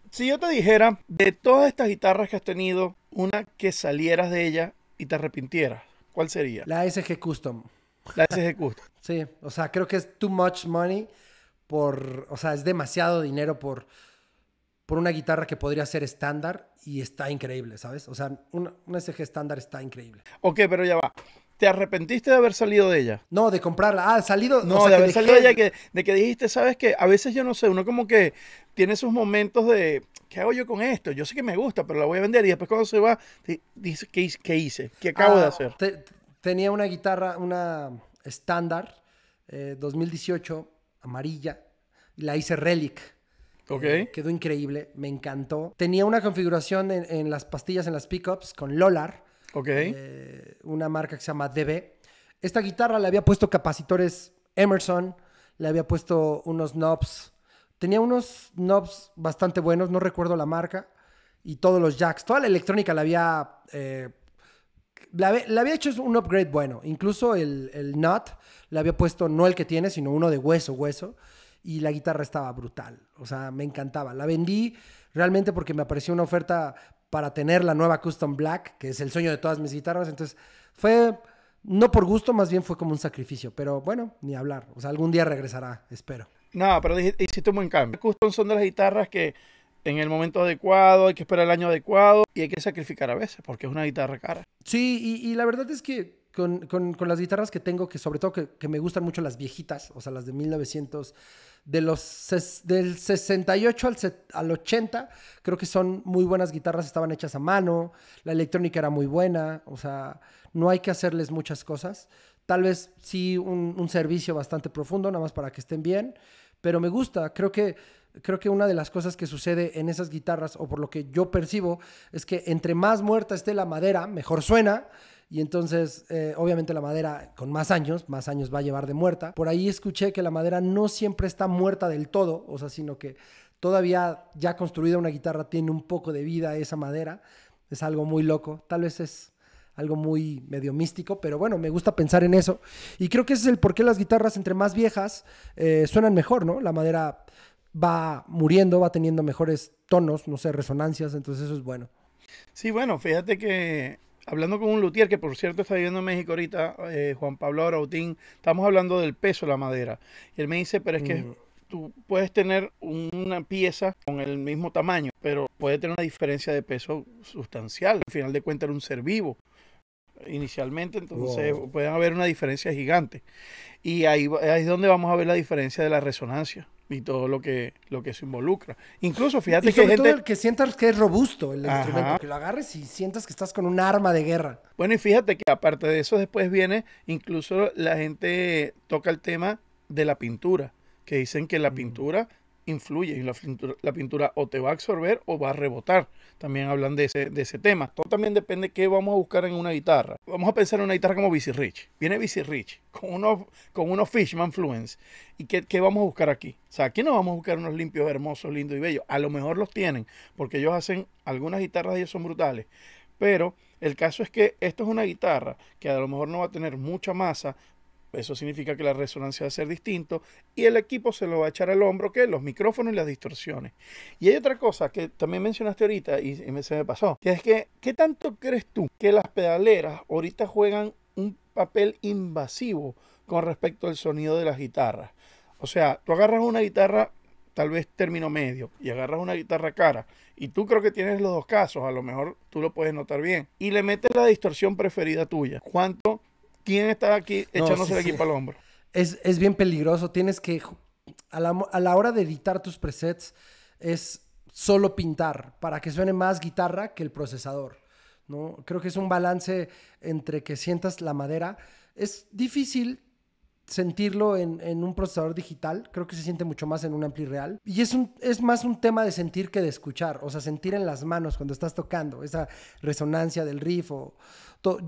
Si yo te dijera, de todas estas guitarras que has tenido, una que salieras de ella y te arrepintieras, ¿cuál sería? La SG Custom. La SG Custom. Sí, o sea, creo que es too much money por, o sea, es demasiado dinero por, por una guitarra que podría ser estándar y está increíble, ¿sabes? O sea, un, SG estándar está increíble. Ok, pero ya va. ¿Te arrepentiste de haber salido de ella? No, de comprarla. Ah, salido. No, de haber salido de ella, que, de que dijiste, ¿sabes que A veces yo no sé, uno como que tiene sus momentos de, ¿qué hago yo con esto? Yo sé que me gusta, pero la voy a vender. Y después cuando se va, dice, ¿qué, qué hice? ¿Qué acabo de ah, hacer? tenía una guitarra, una estándar 2018, eh, amarilla, la hice Relic. Ok. Eh, quedó increíble, me encantó. Tenía una configuración en, las pastillas, en las pickups, con Lolar. Ok. Eh, una marca que se llama DB. Esta guitarra le había puesto capacitores Emerson, le había puesto unos knobs. Tenía unos knobs bastante buenos, no recuerdo la marca. Y todos los jacks, toda la electrónica la había la, había hecho un upgrade bueno. Incluso el, el nut le había puesto no el que tiene, sino uno de hueso, hueso. Y la guitarra estaba brutal. O sea, me encantaba. La vendí realmente porque me apareció una oferta para tener la nueva Custom Black, que es el sueño de todas mis guitarras. Entonces, fue no por gusto, más bien fue como un sacrificio. Pero bueno, ni hablar. O sea, algún día regresará, espero. No, pero hiciste un en cambio. Custom son de las guitarras que en el momento adecuado, hay que esperar el año adecuado y hay que sacrificar a veces porque es una guitarra cara. Sí, y, la verdad es que con, las guitarras que tengo, que sobre todo que, me gustan mucho las viejitas, o sea, las de 1900, de del 68 al, al 80, creo que son muy buenas guitarras, estaban hechas a mano, la electrónica era muy buena, o sea, no hay que hacerles muchas cosas. Tal vez sí un, un servicio bastante profundo, nada más para que estén bien, pero me gusta, creo que creo que una de las cosas que sucede en esas guitarras, o por lo que yo percibo, es que entre más muerta esté la madera, mejor suena. Y entonces, eh, obviamente la madera con más años, más años va a llevar de muerta. Por ahí escuché que la madera no siempre está muerta del todo, o sea, sino que todavía ya construida una guitarra tiene un poco de vida esa madera. Es algo muy loco, tal vez es algo muy medio místico, pero bueno, me gusta pensar en eso. Y creo que ese es el por qué las guitarras entre más viejas eh, suenan mejor, ¿no? La madera va muriendo, va teniendo mejores tonos, no sé, resonancias, entonces eso es bueno. Sí, bueno, fíjate que hablando con un luthier que por cierto está viviendo en México ahorita, eh, Juan Pablo Arautín, estamos hablando del peso de la madera. Y él me dice, pero es que mm. tú puedes tener una pieza con el mismo tamaño, pero puede tener una diferencia de peso sustancial. Al final de cuentas era un ser vivo inicialmente, entonces puede haber una diferencia gigante. Y ahí, ahí es donde vamos a ver la diferencia de la resonancia y todo lo que, lo que se involucra. Incluso, fíjate que... el que sientas que es robusto el instrumento, que lo agarres y sientas que estás con un arma de guerra. Bueno, y fíjate que aparte de eso después viene, incluso la gente toca el tema de la pintura, que dicen que la pintura influye y la, la pintura o te va a absorber o va a rebotar. También hablan de ese, de ese tema. Todo también depende de qué vamos a buscar en una guitarra. Vamos a pensar en una guitarra como BC Rich. Viene BC Rich con unos, con unos Fishman Fluence. ¿Y qué, vamos a buscar aquí? O sea, aquí no vamos a buscar unos limpios, hermosos, lindos y bellos. A lo mejor los tienen, porque ellos hacen, algunas guitarras y ellos son brutales. Pero el caso es que esto es una guitarra que a lo mejor no va a tener mucha masa, eso significa que la resonancia va a ser distinto y el equipo se lo va a echar al hombro que los micrófonos y las distorsiones. Y hay otra cosa que también mencionaste ahorita y, se me pasó, que es que ¿qué tanto crees tú que las pedaleras ahorita juegan un papel invasivo con respecto al sonido de las guitarras? O sea, tú agarras una guitarra tal vez término medio y agarras una guitarra cara y tú creo que tienes los dos casos, a lo mejor tú lo puedes notar bien y le metes la distorsión preferida tuya. ¿Cuánto Quién está aquí echándose no, equipo al hombro. Es, bien peligroso. Tienes que. A la, a la hora de editar tus presets, es solo pintar para que suene más guitarra que el procesador. ¿no? Creo que es un balance entre que sientas la madera. Es difícil sentirlo en, un procesador digital, creo que se siente mucho más en un ampli real. Y es, es más un tema de sentir que de escuchar, o sea, sentir en las manos cuando estás tocando, esa resonancia del riff o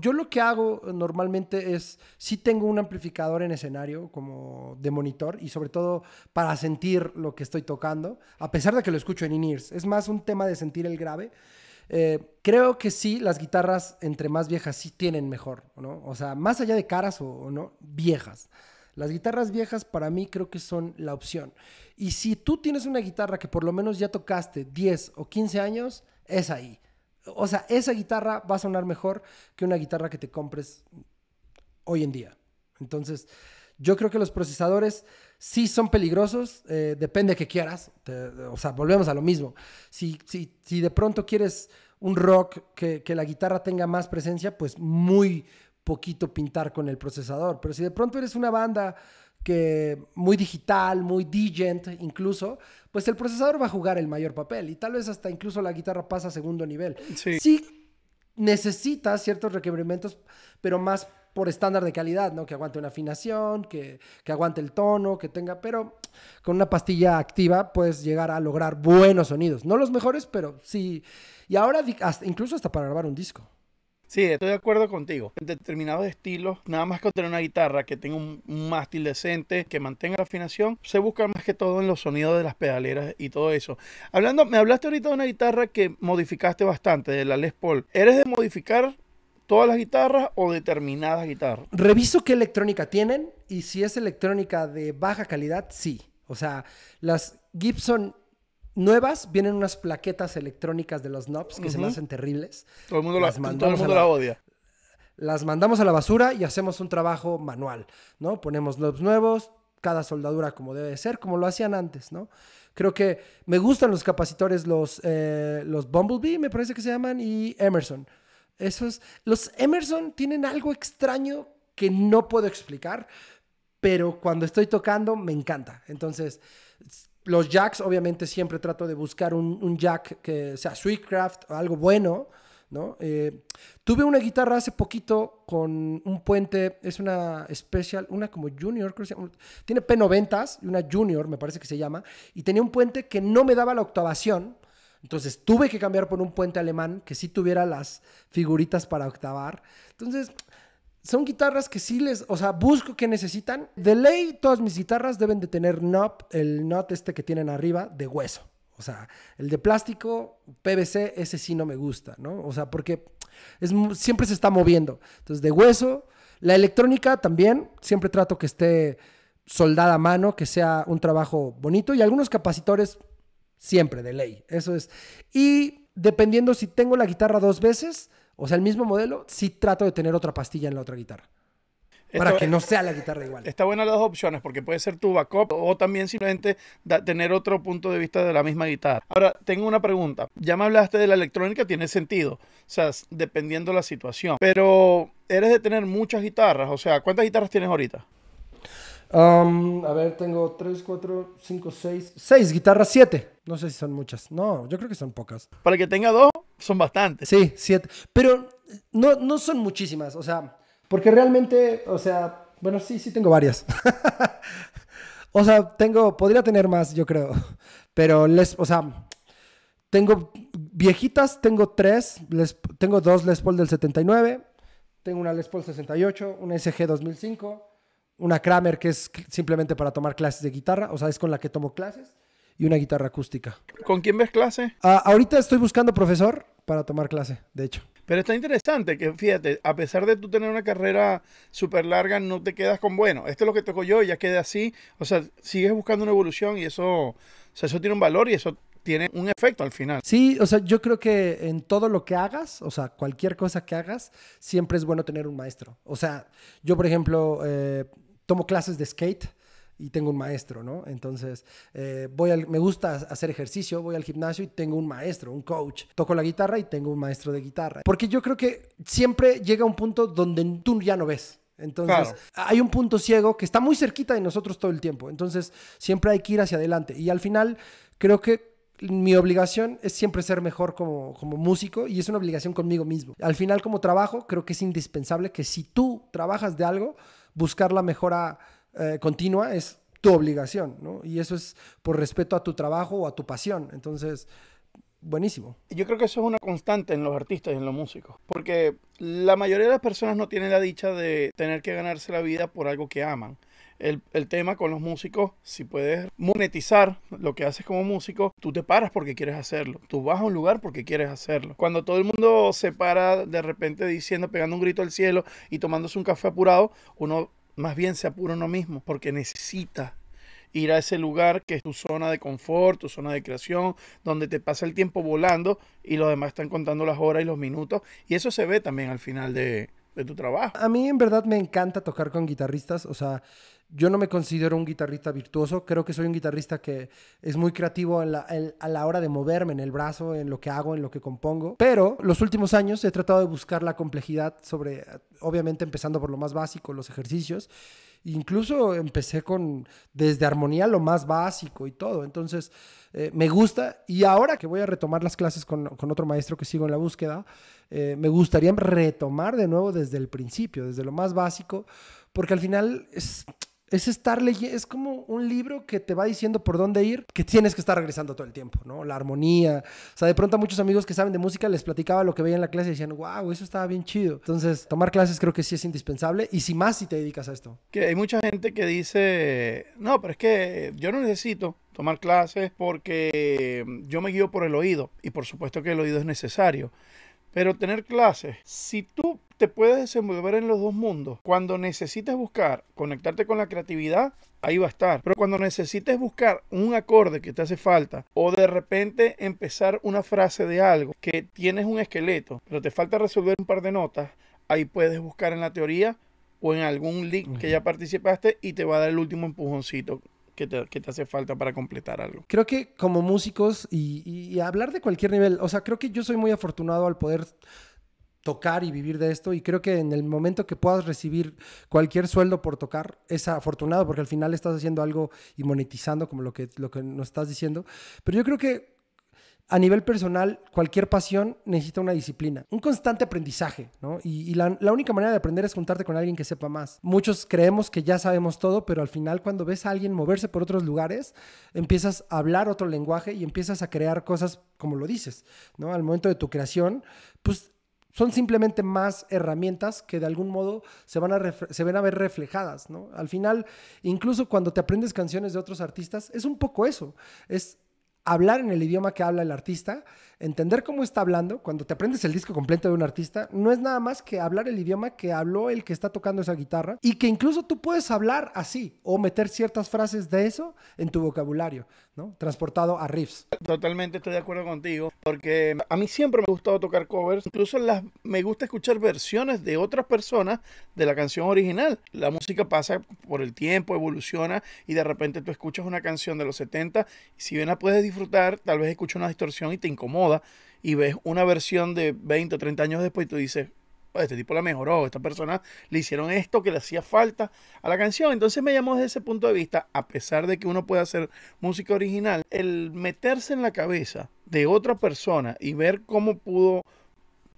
Yo lo que hago normalmente es, Si tengo un amplificador en escenario como de monitor y sobre todo para sentir lo que estoy tocando, a pesar de que lo escucho en in-ears. Es más un tema de sentir el grave eh, creo que sí, las guitarras entre más viejas sí tienen mejor, ¿no? O sea, más allá de caras o, o no, viejas. Las guitarras viejas para mí creo que son la opción. Y si tú tienes una guitarra que por lo menos ya tocaste 10 o 15 años, es ahí. O sea, esa guitarra va a sonar mejor que una guitarra que te compres hoy en día. Entonces, yo creo que los procesadores sí son peligrosos, eh, depende que quieras. o sea, volvemos a lo mismo. Si, si de pronto quieres un rock que, la guitarra tenga más presencia, pues muy poquito pintar con el procesador. Pero si de pronto eres una banda que muy digital, muy digent incluso, pues el procesador va a jugar el mayor papel y tal vez hasta incluso la guitarra pasa a segundo nivel. Sí, sí necesita ciertos requerimientos, pero más por estándar de calidad, ¿no? Que aguante una afinación, que, aguante el tono, que tenga, pero con una pastilla activa puedes llegar a lograr buenos sonidos. No los mejores, pero sí. Y ahora incluso hasta para grabar un disco. Sí, estoy de acuerdo contigo. En determinados estilos, nada más que tener una guitarra que tenga un, un, mástil decente, que mantenga la afinación, se busca más que todo en los sonidos de las pedaleras y todo eso. Hablando, me hablaste ahorita de una guitarra que modificaste bastante, de la Les Paul. ¿Eres de modificar todas las guitarras o determinadas guitarras. Reviso qué electrónica tienen y si es electrónica de baja calidad, sí. O sea, las Gibson nuevas vienen unas plaquetas electrónicas de los knobs que se me hacen terribles. Todo el mundo, las todo el mundo la, odia. Las mandamos a la basura y hacemos un trabajo manual, ¿no? Ponemos knobs nuevos, cada soldadura como debe ser, como lo hacían antes, ¿no? Creo que me gustan los capacitores, los, eh, los Bumblebee, me parece que se llaman, y Emerson. Esos, los Emerson tienen algo extraño que no puedo explicar, pero cuando estoy tocando me encanta. Entonces, los jacks, obviamente, siempre trato de buscar un, jack que sea Sweetcraft o algo bueno, ¿no? Eh, tuve una guitarra hace poquito con un puente, es una especial, una como junior, creo que tiene P90s, una junior me parece que se llama, y tenía un puente que no me daba la octavación, entonces tuve que cambiar por un puente alemán que sí tuviera las figuritas para octavar. Entonces, son guitarras que sí les, o sea, busco que necesitan. De ley, todas mis guitarras deben de tener knob, el knot este que tienen arriba, de hueso. O sea, el de plástico, PVC, ese sí no me gusta, ¿no? O sea, porque es, siempre se está moviendo. Entonces, de hueso. La electrónica también, siempre trato que esté soldada a mano, que sea un trabajo bonito. Y algunos capacitores Siempre, de ley. Eso es. Y dependiendo si tengo la guitarra dos veces, o sea, el mismo modelo, sí trato de tener otra pastilla en la otra guitarra. para que no sea la guitarra igual. Está buena las dos opciones, porque puede ser tu backup o también simplemente tener otro punto de vista de la misma guitarra. Ahora, tengo una pregunta. Ya me hablaste de la electrónica, tiene sentido. O sea, dependiendo la situación. Pero eres de tener muchas guitarras. O sea, ¿cuántas guitarras tienes ahorita? Um, a ver, tengo 3, 4, 5, 6. 6 guitarras, 7. No sé si son muchas. No, yo creo que son pocas. Para que tenga dos, son bastantes. Sí, 7. Pero no, no son muchísimas. O sea, porque realmente, o sea, bueno, sí, sí tengo varias. o sea, tengo, podría tener más, yo creo. Pero les, o sea, tengo viejitas, tengo 3. les, tengo dos Les Paul del 79, tengo una Les Paul 68, una SG 2005, una Kramer que es simplemente para tomar clases de guitarra, o sea, es con la que tomo clases, y una guitarra acústica. ¿Con quién ves clase? Ah, ahorita estoy buscando profesor para tomar clase, de hecho. Pero está interesante que, fíjate, a pesar de tú tener una carrera súper larga, no te quedas con, bueno, esto es lo que toco yo, ya quedé así. O sea, sigues buscando una evolución y eso, o sea, eso tiene un valor y eso tiene un efecto al final. Sí, o sea, yo creo que en todo lo que hagas, o sea, cualquier cosa que hagas, siempre es bueno tener un maestro. O sea, yo, por ejemplo, eh, tomo clases de skate y tengo un maestro, ¿no? Entonces, eh, voy al, me gusta hacer ejercicio, voy al gimnasio y tengo un maestro, un coach. Toco la guitarra y tengo un maestro de guitarra. Porque yo creo que siempre llega un punto donde tú ya no ves. Entonces, hay un punto ciego que está muy cerquita de nosotros todo el tiempo. Entonces, siempre hay que ir hacia adelante. Y al final, creo que mi obligación es siempre ser mejor como, como músico y es una obligación conmigo mismo. Al final, como trabajo, creo que es indispensable que si tú trabajas de algo, buscar la mejora eh, continua es tu obligación, ¿no? Y eso es por respeto a tu trabajo o a tu pasión. Entonces, buenísimo. Yo creo que eso es una constante en los artistas y en los músicos, porque la mayoría de las personas no tienen la dicha de tener que ganarse la vida por algo que aman el, tema con los músicos, si puedes monetizar lo que haces como músico, tú te paras porque quieres hacerlo, tú vas a un lugar porque quieres hacerlo. Cuando todo el mundo se para de repente diciendo, pegando un grito al cielo y tomándose un café apurado, uno más bien se apura uno mismo porque necesita ir a ese lugar que es tu zona de confort, tu zona de creación, donde te pasa el tiempo volando y los demás están contando las horas y los minutos. Y eso se ve también al final de, de tu trabajo. A mí en verdad me encanta tocar con guitarristas, o sea, yo no me considero un guitarrista virtuoso, creo que soy un guitarrista que es muy creativo la, a la hora de moverme en el brazo, en lo que hago, en lo que compongo, pero los últimos años he tratado de buscar la complejidad sobre, obviamente empezando por lo más básico, los ejercicios, incluso empecé con desde armonía lo más básico y todo. Entonces, eh, me gusta y ahora que voy a retomar las clases con, con otro maestro que sigo en la búsqueda, eh, me gustaría retomar de nuevo desde el principio, desde lo más básico, porque al final es, es estar es como un libro que te va diciendo por dónde ir, que tienes que estar regresando todo el tiempo, ¿no? La armonía. O sea, de pronto a muchos amigos que saben de música les platicaba lo que veía en la clase y decían, wow, eso estaba bien chido. Entonces, tomar clases creo que sí es indispensable y si más si te dedicas a esto. Que hay mucha gente que dice, no, pero es que yo no necesito tomar clases porque yo me guío por el oído y por supuesto que el oído es necesario. Pero tener clases, si tú te puedes desenvolver en los dos mundos. Cuando necesites buscar conectarte con la creatividad, ahí va a estar. Pero cuando necesites buscar un acorde que te hace falta o de repente empezar una frase de algo que tienes un esqueleto, pero te falta resolver un par de notas, ahí puedes buscar en la teoría o en algún link que ya participaste y te va a dar el último empujoncito que te, hace falta para completar algo. Creo que como músicos y, y, hablar de cualquier nivel, o sea, creo que yo soy muy afortunado al poder tocar y vivir de esto y creo que en el momento que puedas recibir cualquier sueldo por tocar es afortunado porque al final estás haciendo algo y monetizando como lo que, lo que nos estás diciendo. Pero yo creo que a nivel personal, cualquier pasión necesita una disciplina, un constante aprendizaje, ¿no? Y, la, la, única manera de aprender es juntarte con alguien que sepa más. Muchos creemos que ya sabemos todo, pero al final cuando ves a alguien moverse por otros lugares, empiezas a hablar otro lenguaje y empiezas a crear cosas como lo dices, ¿no? Al momento de tu creación, pues son simplemente más herramientas que de algún modo se van a, se a ver reflejadas, Al final, incluso cuando te aprendes canciones de otros artistas, es un poco eso, es hablar en el idioma que habla el artista, entender cómo está hablando, cuando te aprendes el disco completo de un artista, no es nada más que hablar el idioma que habló el que está tocando esa guitarra y que incluso tú puedes hablar así o meter ciertas frases de eso en tu vocabulario. Transportado a riffs. Totalmente estoy de acuerdo contigo, porque a mí siempre me ha gustado tocar covers, incluso las, me gusta escuchar versiones de otras personas de la canción original. La música pasa por el tiempo, evoluciona y de repente tú escuchas una canción de los 70, y si bien la puedes disfrutar, tal vez escuchas una distorsión y te incomoda y ves una versión de 20 o 30 años después y tú dices, pues, este tipo la mejoró, esta persona le hicieron esto que le hacía falta a la canción. Entonces me llamó desde ese punto de vista, a pesar de que uno puede hacer música original, el meterse en la cabeza de otra persona y ver cómo pudo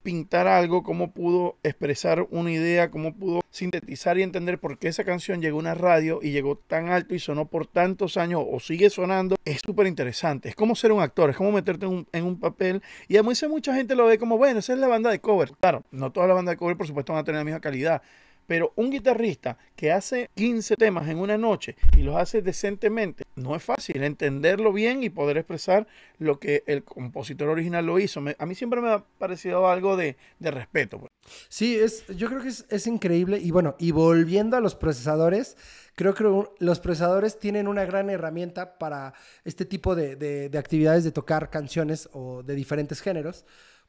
pintar algo, cómo pudo expresar una idea, cómo pudo sintetizar y entender por qué esa canción llegó a una radio y llegó tan alto y sonó por tantos años o sigue sonando, es súper interesante. Es como ser un actor, es como meterte en un, papel. Y a veces mucha gente lo ve como, bueno, esa es la banda de cover. Claro, no todas la banda de cover, por supuesto, van a tener la misma calidad. Pero un guitarrista que hace 15 temas en una noche y los hace decentemente, no es fácil entenderlo bien y poder expresar lo que el compositor original lo hizo. a mí siempre me ha parecido algo de, de respeto. Pues. Sí, es, yo creo que es, es, increíble. Y bueno, y volviendo a los procesadores, creo que los procesadores tienen una gran herramienta para este tipo de, de, de actividades de tocar canciones o de diferentes géneros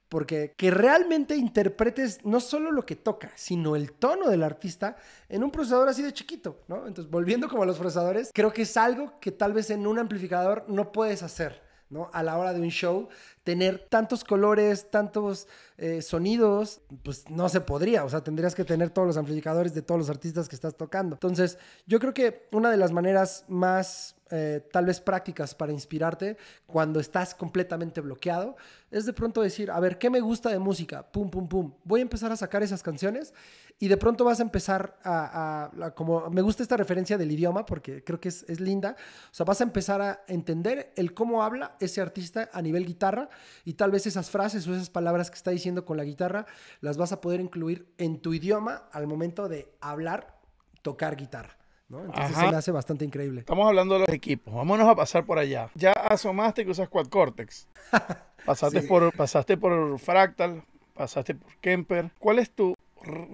porque que realmente interpretes no solo lo que toca, sino el tono del artista en un procesador así de chiquito, ¿no? Entonces, volviendo como a los procesadores, creo que es algo que tal vez en un amplificador no puedes hacer, ¿no? A la hora de un show, tener tantos colores, tantos eh, sonidos, pues no se podría, o sea, tendrías que tener todos los amplificadores de todos los artistas que estás tocando. Entonces, yo creo que una de las maneras más eh, tal vez prácticas para inspirarte cuando estás completamente bloqueado, es de pronto decir, a ver, ¿qué me gusta de música? Pum, pum, pum. Voy a empezar a sacar esas canciones y de pronto vas a empezar a, como, me gusta esta referencia del idioma porque creo que es, es, linda, o sea, vas a empezar a entender el cómo habla ese artista a nivel guitarra y tal vez esas frases o esas palabras que está diciendo con la guitarra las vas a poder incluir en tu idioma al momento de hablar, tocar guitarra. Entonces se le hace bastante increíble. Estamos hablando de los equipos. Vámonos a pasar por allá. Ya asomaste que usas Quad Cortex. Pasaste, por, pasaste por Fractal, pasaste por Kemper. ¿Cuál es tu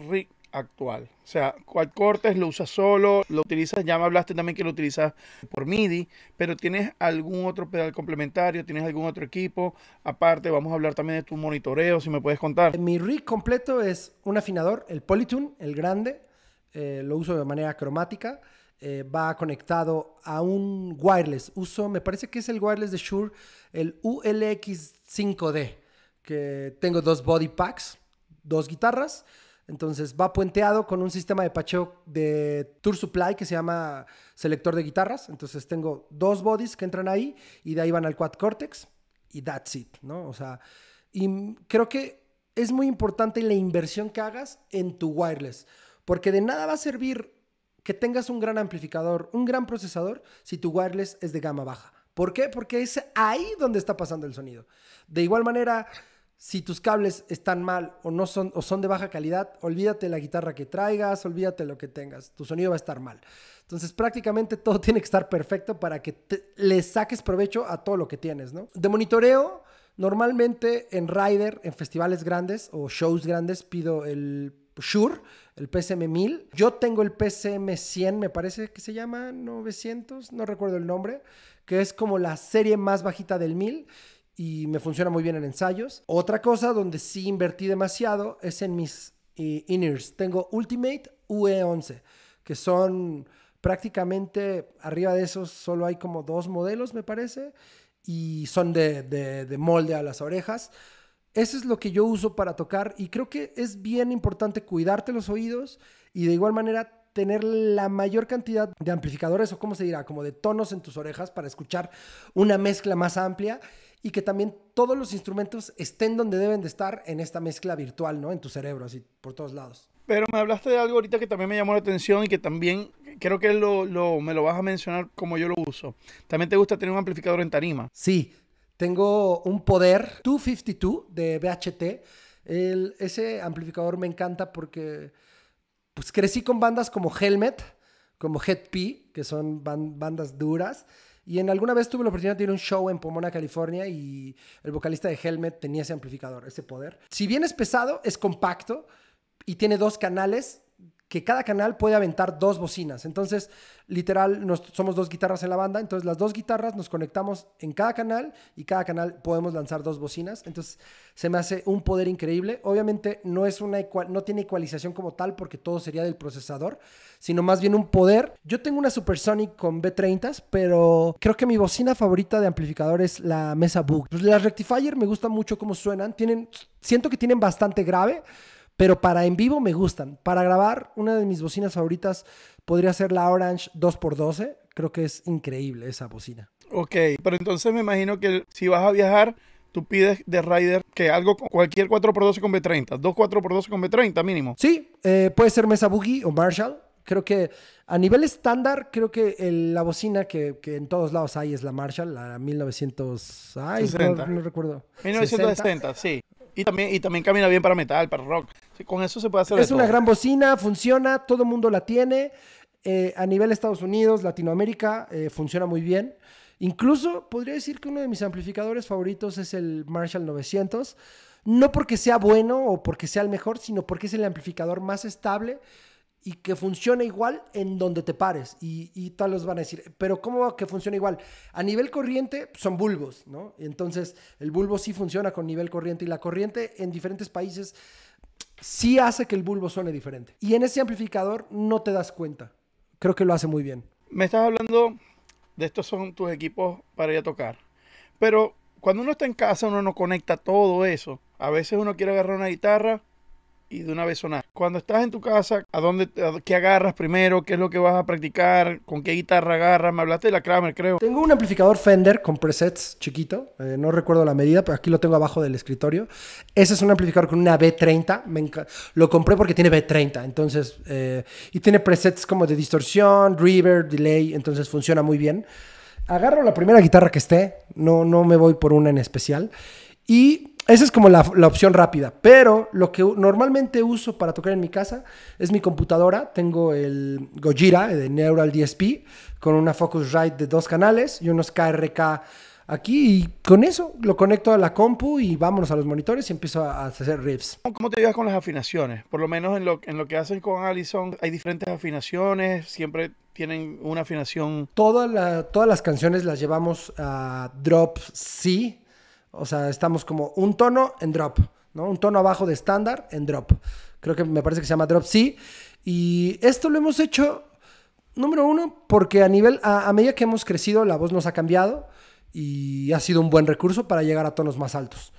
rig actual? O sea, Quad Cortex lo usas solo, lo utilizas, ya me hablaste también que lo utilizas por MIDI, pero ¿tienes algún otro pedal complementario? ¿Tienes algún otro equipo? Aparte, vamos a hablar también de tu monitoreo, si me puedes contar. Mi rig completo es un afinador, el Polytune, el grande, eh, lo uso de manera cromática. Eh, va conectado a un wireless. Uso, me parece que es el wireless de Shure, el ULX5D, que tengo dos body packs, dos guitarras. Entonces va puenteado con un sistema de pacheo de Tour Supply que se llama selector de guitarras. Entonces tengo dos bodies que entran ahí y de ahí van al Quad Cortex y that's it, ¿no? O sea, y creo que es muy importante la inversión que hagas en tu wireless. Porque de nada va a servir que tengas un gran amplificador, un gran procesador, si tu wireless es de gama baja. ¿Por qué? Porque es ahí donde está pasando el sonido. De igual manera, si tus cables están mal o no son o son de baja calidad, olvídate la guitarra que traigas, olvídate lo que tengas, tu sonido va a estar mal. Entonces, prácticamente todo tiene que estar perfecto para que le saques provecho a todo lo que tienes, ¿no? De monitoreo, normalmente en Rider, en festivales grandes o shows grandes pido el Sure, el PCM1000. Yo tengo el PCM100, me parece que se llama 900, no recuerdo el nombre, que es como la serie más bajita del 1000 y me funciona muy bien en ensayos. Otra cosa donde sí invertí demasiado es en mis eh, inners. Tengo Ultimate UE11, que son prácticamente arriba de esos solo hay como dos modelos, me parece, y son de molde a las orejas. Eso es lo que yo uso para tocar y creo que es bien importante cuidarte los oídos y de igual manera tener la mayor cantidad de amplificadores o como se dirá, como de tonos en tus orejas para escuchar una mezcla más amplia y que también todos los instrumentos estén donde deben de estar en esta mezcla virtual, ¿no? En tu cerebro, así por todos lados. Pero me hablaste de algo ahorita que también me llamó la atención y que también creo que me lo vas a mencionar como yo lo uso. También te gusta tener un amplificador en tarima. Sí, tengo un poder 252 de BHT. El, ese amplificador me encanta porque pues, crecí con bandas como Helmet, como Head P, que son bandas duras. Y en alguna vez tuve la oportunidad de ir a un show en Pomona, California, y el vocalista de Helmet tenía ese amplificador, ese poder. Si bien es pesado, es compacto y tiene dos canales cada canal puede aventar dos bocinas. Entonces, literal, nos, somos dos guitarras en la banda, entonces las dos guitarras nos conectamos en cada canal y cada canal podemos lanzar dos bocinas. Entonces, se me hace un poder increíble. Obviamente no es una no tiene ecualización como tal porque todo sería del procesador, sino más bien un poder. Yo tengo una Supersonic con B30s, pero creo que mi bocina favorita de amplificador es la Mesa Book. Pues, las Rectifier me gustan mucho como suenan, tienen siento que tienen bastante grave pero para en vivo me gustan. Para grabar, una de mis bocinas favoritas podría ser la Orange 2x12. Creo que es increíble esa bocina. Ok, pero entonces me imagino que si vas a viajar, tú pides de Rider que algo, con cualquier 4x12 con B30, dos 4x12 con B30 mínimo. Sí, eh, puede ser Mesa Boogie o Marshall. Creo que a nivel estándar, creo que la bocina que, en todos lados hay es la Marshall, la 1900... no, recuerdo. 1960, sí. Y también, y también camina bien para metal, para rock. con eso se puede hacer. Es una gran bocina, funciona, todo el mundo la tiene. Eh, a nivel Estados Unidos, Latinoamérica, eh, funciona muy bien. Incluso podría decir que uno de mis amplificadores favoritos es el Marshall 900. No porque sea bueno o porque sea el mejor, sino porque es el amplificador más estable y que funcione igual en donde te pares. Y, y tal los van a decir, pero ¿cómo que funciona igual? A nivel corriente son bulbos, ¿no? Entonces el bulbo sí funciona con nivel corriente y la corriente en diferentes países sí hace que el bulbo suene diferente. Y en ese amplificador no te das cuenta. Creo que lo hace muy bien. Me estás hablando de estos son tus equipos para ir a tocar. Pero cuando uno está en casa, uno no conecta todo eso. A veces uno quiere agarrar una guitarra y de una vez sonar. Cuando estás en tu casa, ¿a dónde, a qué agarras primero? ¿Qué es lo que vas a practicar? ¿Con qué guitarra agarras? Me hablaste de la Kramer, creo. Tengo un amplificador Fender con presets chiquito, eh, no recuerdo la medida, pero aquí lo tengo abajo del escritorio. Ese es un amplificador con una B30, Me lo compré porque tiene B30, entonces, eh, y tiene presets como de distorsión, reverb, delay, entonces funciona muy bien. Agarro la primera guitarra que esté, no, no me voy por una en especial, y esa es como la, opción rápida. Pero lo que normalmente uso para tocar en mi casa es mi computadora. Tengo el Gojira de Neural DSP con una Focusrite de dos canales y unos KRK aquí. Y con eso lo conecto a la compu y vámonos a los monitores y empiezo a hacer riffs. ¿Cómo te llevas con las afinaciones? Por lo menos en lo, en lo que hacen con Allison hay diferentes afinaciones. Siempre tienen una afinación. todas las canciones las llevamos a Drop C o sea, estamos como un tono en drop, ¿no? Un tono abajo de estándar en drop. Creo que me parece que se llama drop C. Y esto lo hemos hecho, número uno, porque a nivel, a medida que hemos crecido, la voz nos ha cambiado y ha sido un buen recurso para llegar a tonos más altos.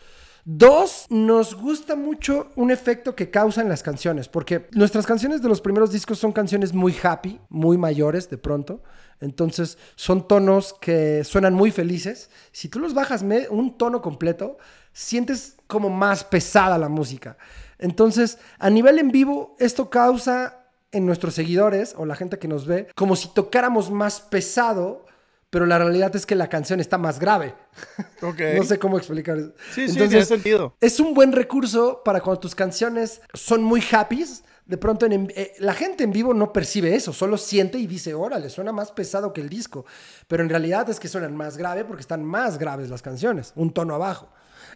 Dos, nos gusta mucho un efecto que causan las canciones, porque nuestras canciones de los primeros discos son canciones muy happy, muy mayores de pronto. Entonces, son tonos que suenan muy felices. Si tú los bajas un tono completo, sientes como más pesada la música. Entonces, a nivel en vivo, esto causa en nuestros seguidores o la gente que nos ve como si tocáramos más pesado, pero la realidad es que la canción está más grave. no sé cómo explicar eso. Sí, Entonces, sí, tiene sentido. Es un buen recurso para cuando tus canciones son muy happy de pronto en, eh, la gente en vivo no percibe eso, solo siente y dice, órale, suena más pesado que el disco, pero en realidad es que suenan más grave porque están más graves las canciones, un tono abajo.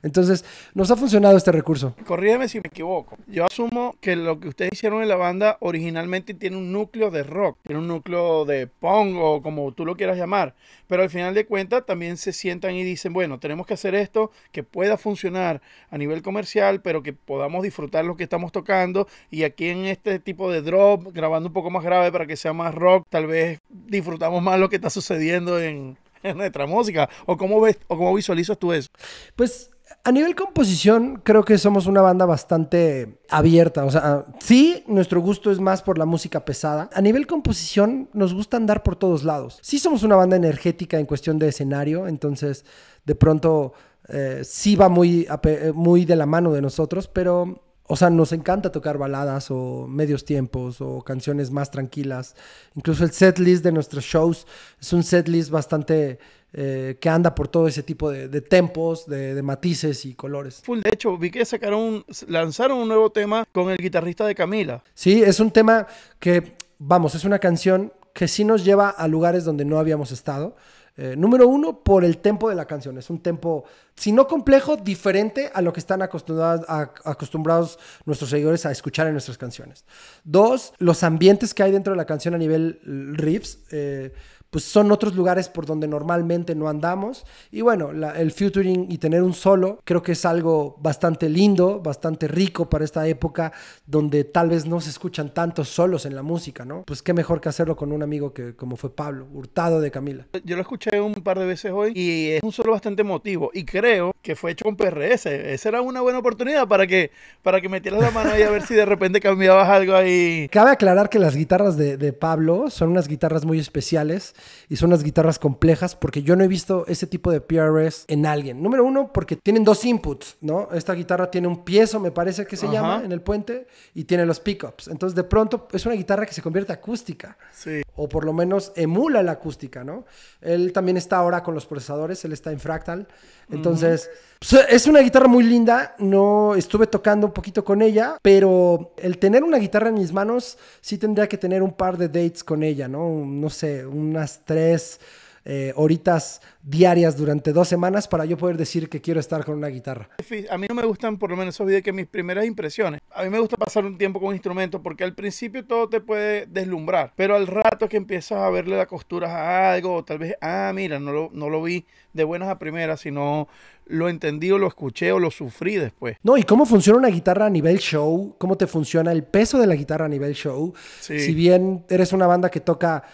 Entonces, nos ha funcionado este recurso. Corrígeme si me equivoco. Yo asumo que lo que ustedes hicieron en la banda originalmente tiene un núcleo de rock, tiene un núcleo de punk o como tú lo quieras llamar, pero al final de cuentas también se sientan y dicen, bueno, tenemos que hacer esto que pueda funcionar a nivel comercial, pero que podamos disfrutar lo que estamos tocando y aquí en este tipo de drop, grabando un poco más grave para que sea más rock, tal vez disfrutamos más lo que está sucediendo en, en nuestra música? ¿O cómo ves o cómo visualizas tú eso? Pues a nivel composición, creo que somos una banda bastante abierta. O sea, ah, sí, nuestro gusto es más por la música pesada. A nivel composición, nos gusta andar por todos lados. Sí, somos una banda energética en cuestión de escenario, entonces de pronto eh, sí va muy, eh, muy de la mano de nosotros, pero o sea, nos encanta tocar baladas o medios tiempos o canciones más tranquilas. Incluso el setlist de nuestros shows es un setlist bastante eh, que anda por todo ese tipo de, tempos, de, matices y colores. Full, de hecho, vi que sacaron, lanzaron un nuevo tema con el guitarrista de Camila. Sí, es un tema que, vamos, es una canción que sí nos lleva a lugares donde no habíamos estado. Eh, número uno, por el tempo de la canción. Es un tempo, si no complejo, diferente a lo que están acostumbrados, acostumbrados nuestros seguidores a escuchar en nuestras canciones. Dos, los ambientes que hay dentro de la canción a nivel riffs. Eh, pues son otros lugares por donde normalmente no andamos. Y bueno, el featuring y tener un solo creo que es algo bastante lindo, bastante rico para esta época donde tal vez no se escuchan tantos solos en la música, ¿no? Pues qué mejor que hacerlo con un amigo que como fue Pablo, Hurtado de Camila. Yo lo escuché un par de veces hoy y es un solo bastante emotivo y creo que fue hecho con PRS. Esa era una buena oportunidad para que, para que metieras la mano y a ver si de repente cambiabas algo ahí. Cabe aclarar que las guitarras de Pablo son unas guitarras muy especiales y son unas guitarras complejas porque yo no he visto ese tipo de PRS en alguien. Número uno, porque tienen dos inputs, ¿no? Esta guitarra tiene un piezo, me parece que se llama, en el puente y tiene los pickups. Entonces, de pronto es una guitarra que se convierte acústica. Sí. O por lo menos emula la acústica, ¿no? Él también está ahora con los procesadores, él está en Fractal. Entonces. Pues, eh, es una guitarra muy linda, no estuve tocando un poquito con ella, pero el tener una guitarra en mis manos sí tendría que tener un par de dates con ella, ¿no? No sé, unas tres eh, horitas diarias durante dos semanas para yo poder decir que quiero estar con una guitarra. A mí no me gustan por lo menos esos que mis primeras impresiones. A mí me gusta pasar un tiempo con un instrumento porque al principio todo te puede deslumbrar, pero al rato que empiezas a verle la costura a algo, tal vez, ah, mira, no lo, no lo vi de buenas a primeras, sino lo entendí o lo escuché o lo sufrí después. No, y cómo funciona una guitarra a nivel show, cómo te funciona el peso de la guitarra a nivel show. Si bien eres una banda que toca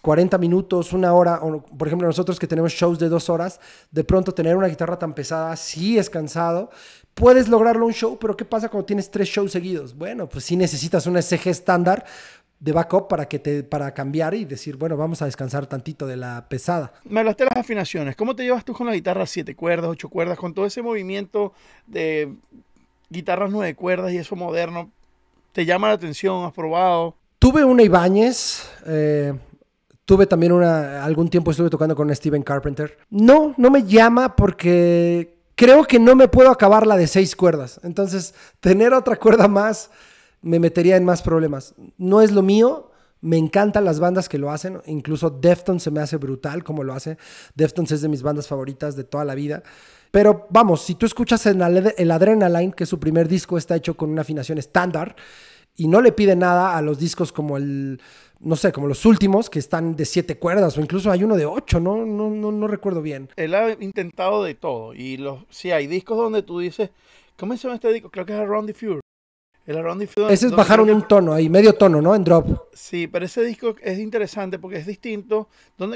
40 pues, minutos, una hora, o, por ejemplo nosotros que tenemos shows de dos horas, de pronto tener una guitarra tan pesada sí es cansado, puedes lograrlo un show, pero ¿qué pasa cuando tienes tres shows seguidos? Bueno, pues si necesitas una SG estándar de backup para que te para cambiar y decir, bueno, vamos a descansar tantito de la pesada. Me hablaste de las afinaciones. ¿Cómo te llevas tú con la guitarra siete cuerdas, ocho cuerdas, con todo ese movimiento de guitarras nueve cuerdas y eso moderno? ¿Te llama la atención? ¿Has probado? Tuve una Ibáñez, eh, Tuve también una, algún tiempo estuve tocando con Steven Carpenter. No, no me llama porque creo que no me puedo acabar la de seis cuerdas. Entonces, tener otra cuerda más me metería en más problemas. No es lo mío. Me encantan las bandas que lo hacen. Incluso Deftones se me hace brutal como lo hace. Deftones es de mis bandas favoritas de toda la vida. Pero vamos, si tú escuchas el, el Adrenaline, que su primer disco está hecho con una afinación estándar y no le pide nada a los discos como el no sé, como los últimos que están de siete cuerdas o incluso hay uno de ocho, no, no, no, no recuerdo bien. Él ha intentado de todo y los, sí, hay discos donde tú dices, ¿cómo se llama este disco? Creo que es Around the Fury. El Around the Ese es bajaron un tono ahí, medio tono, ¿no? En drop. Sí, pero ese disco es interesante porque es distinto.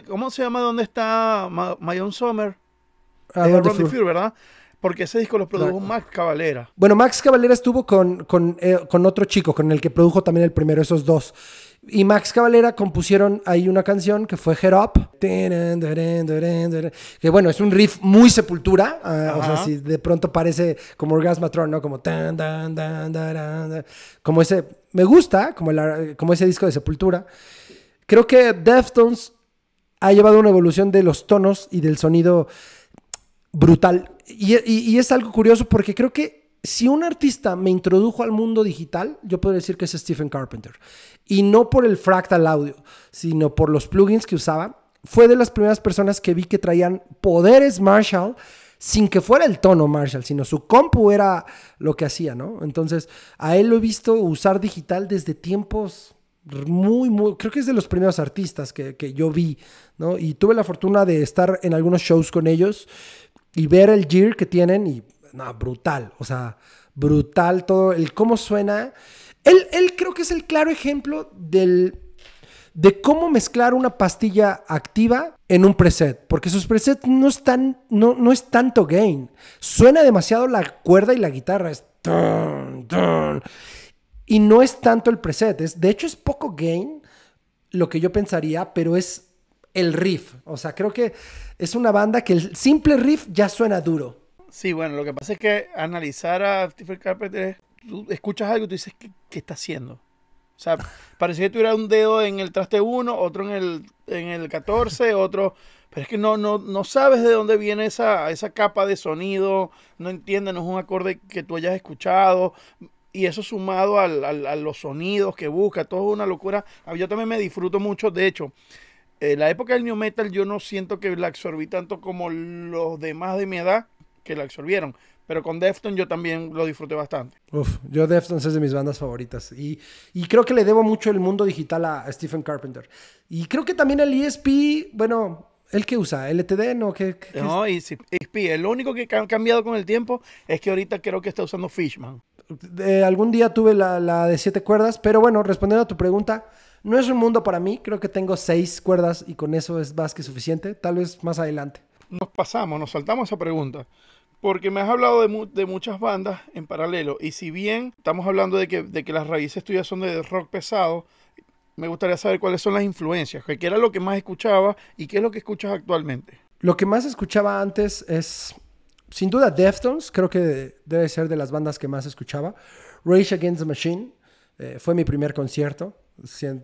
¿Cómo se llama? ¿Dónde está My, Own Summer? Around, ah, the, ¿verdad? porque ese disco lo produjo Max Cavalera. Bueno, Max Cavalera estuvo con, eh, con, otro chico, con el que produjo también el primero, esos dos y Max Cavalera compusieron ahí una canción que fue Head Up. Que bueno, es un riff muy sepultura. Ah, o sea, si de pronto parece como Orgasmatron, ¿no? Como tan, Como ese. Me gusta, como, como ese disco de sepultura. Creo que Deftones ha llevado una evolución de los tonos y del sonido brutal. y es algo curioso porque creo que si un artista me introdujo al mundo digital, yo puedo decir que es Stephen Carpenter. Y no por el fractal audio, sino por los plugins que usaba. Fue de las primeras personas que vi que traían poderes Marshall sin que fuera el tono Marshall, sino su compu era lo que hacía, ¿no? Entonces, a él lo he visto usar digital desde tiempos muy, muy, creo que es de los primeros artistas que, que yo vi, ¿no? Y tuve la fortuna de estar en algunos shows con ellos y ver el gear que tienen y brutal. O sea, brutal todo, el cómo suena. Él, creo que es el claro ejemplo del, de cómo mezclar una pastilla activa en un preset, porque sus presets no, no, no es tanto gain. Suena demasiado la cuerda y la guitarra. Es Y no es tanto el preset. Es, de hecho, es poco gain lo que yo pensaría, pero es el riff. O sea, creo que es una banda que el simple riff ya suena duro. Sí, bueno, lo que pasa es que analizar a Stephen Carpenter, tú escuchas algo y tú dices, ¿qué, está haciendo? O sea, parecía que tuviera un dedo en el traste 1, otro en el, en el 14, otro... Pero es que no, no, no sabes de dónde viene esa, esa capa de sonido, no entiendes, no es un acorde que tú hayas escuchado y eso sumado a los sonidos que busca, todo es una locura. Ah, yo también me disfruto mucho, de hecho, eh, la época del New Metal yo no siento que la absorbí tanto como los demás de mi edad, que la absorbieron. Pero con Defton yo también lo disfruté bastante. Uf, yo Defton es de mis bandas favoritas. Y, y, creo que le debo mucho el mundo digital a Stephen Carpenter. Y creo que también el ESP, bueno, ¿El que usa? ¿LTD? No, ¿qué, no ESP. E el único que ha cambiado con el tiempo es que ahorita creo que está usando Fishman. De algún día tuve la, la, de siete cuerdas, pero bueno, respondiendo a tu pregunta, no es un mundo para mí. Creo que tengo seis cuerdas y con eso es más que suficiente. Tal vez más adelante. Nos pasamos, nos saltamos esa pregunta. Porque me has hablado de, muchas bandas en paralelo. Y si bien estamos hablando de que, las raíces tuyas son de rock pesado, me gustaría saber cuáles son las influencias, qué era lo que más escuchaba y qué es lo que escuchas actualmente. Lo que más escuchaba antes es, sin duda, Deftones, creo que debe ser de las bandas que más escuchaba. Rage Against the Machine eh, fue mi primer concierto,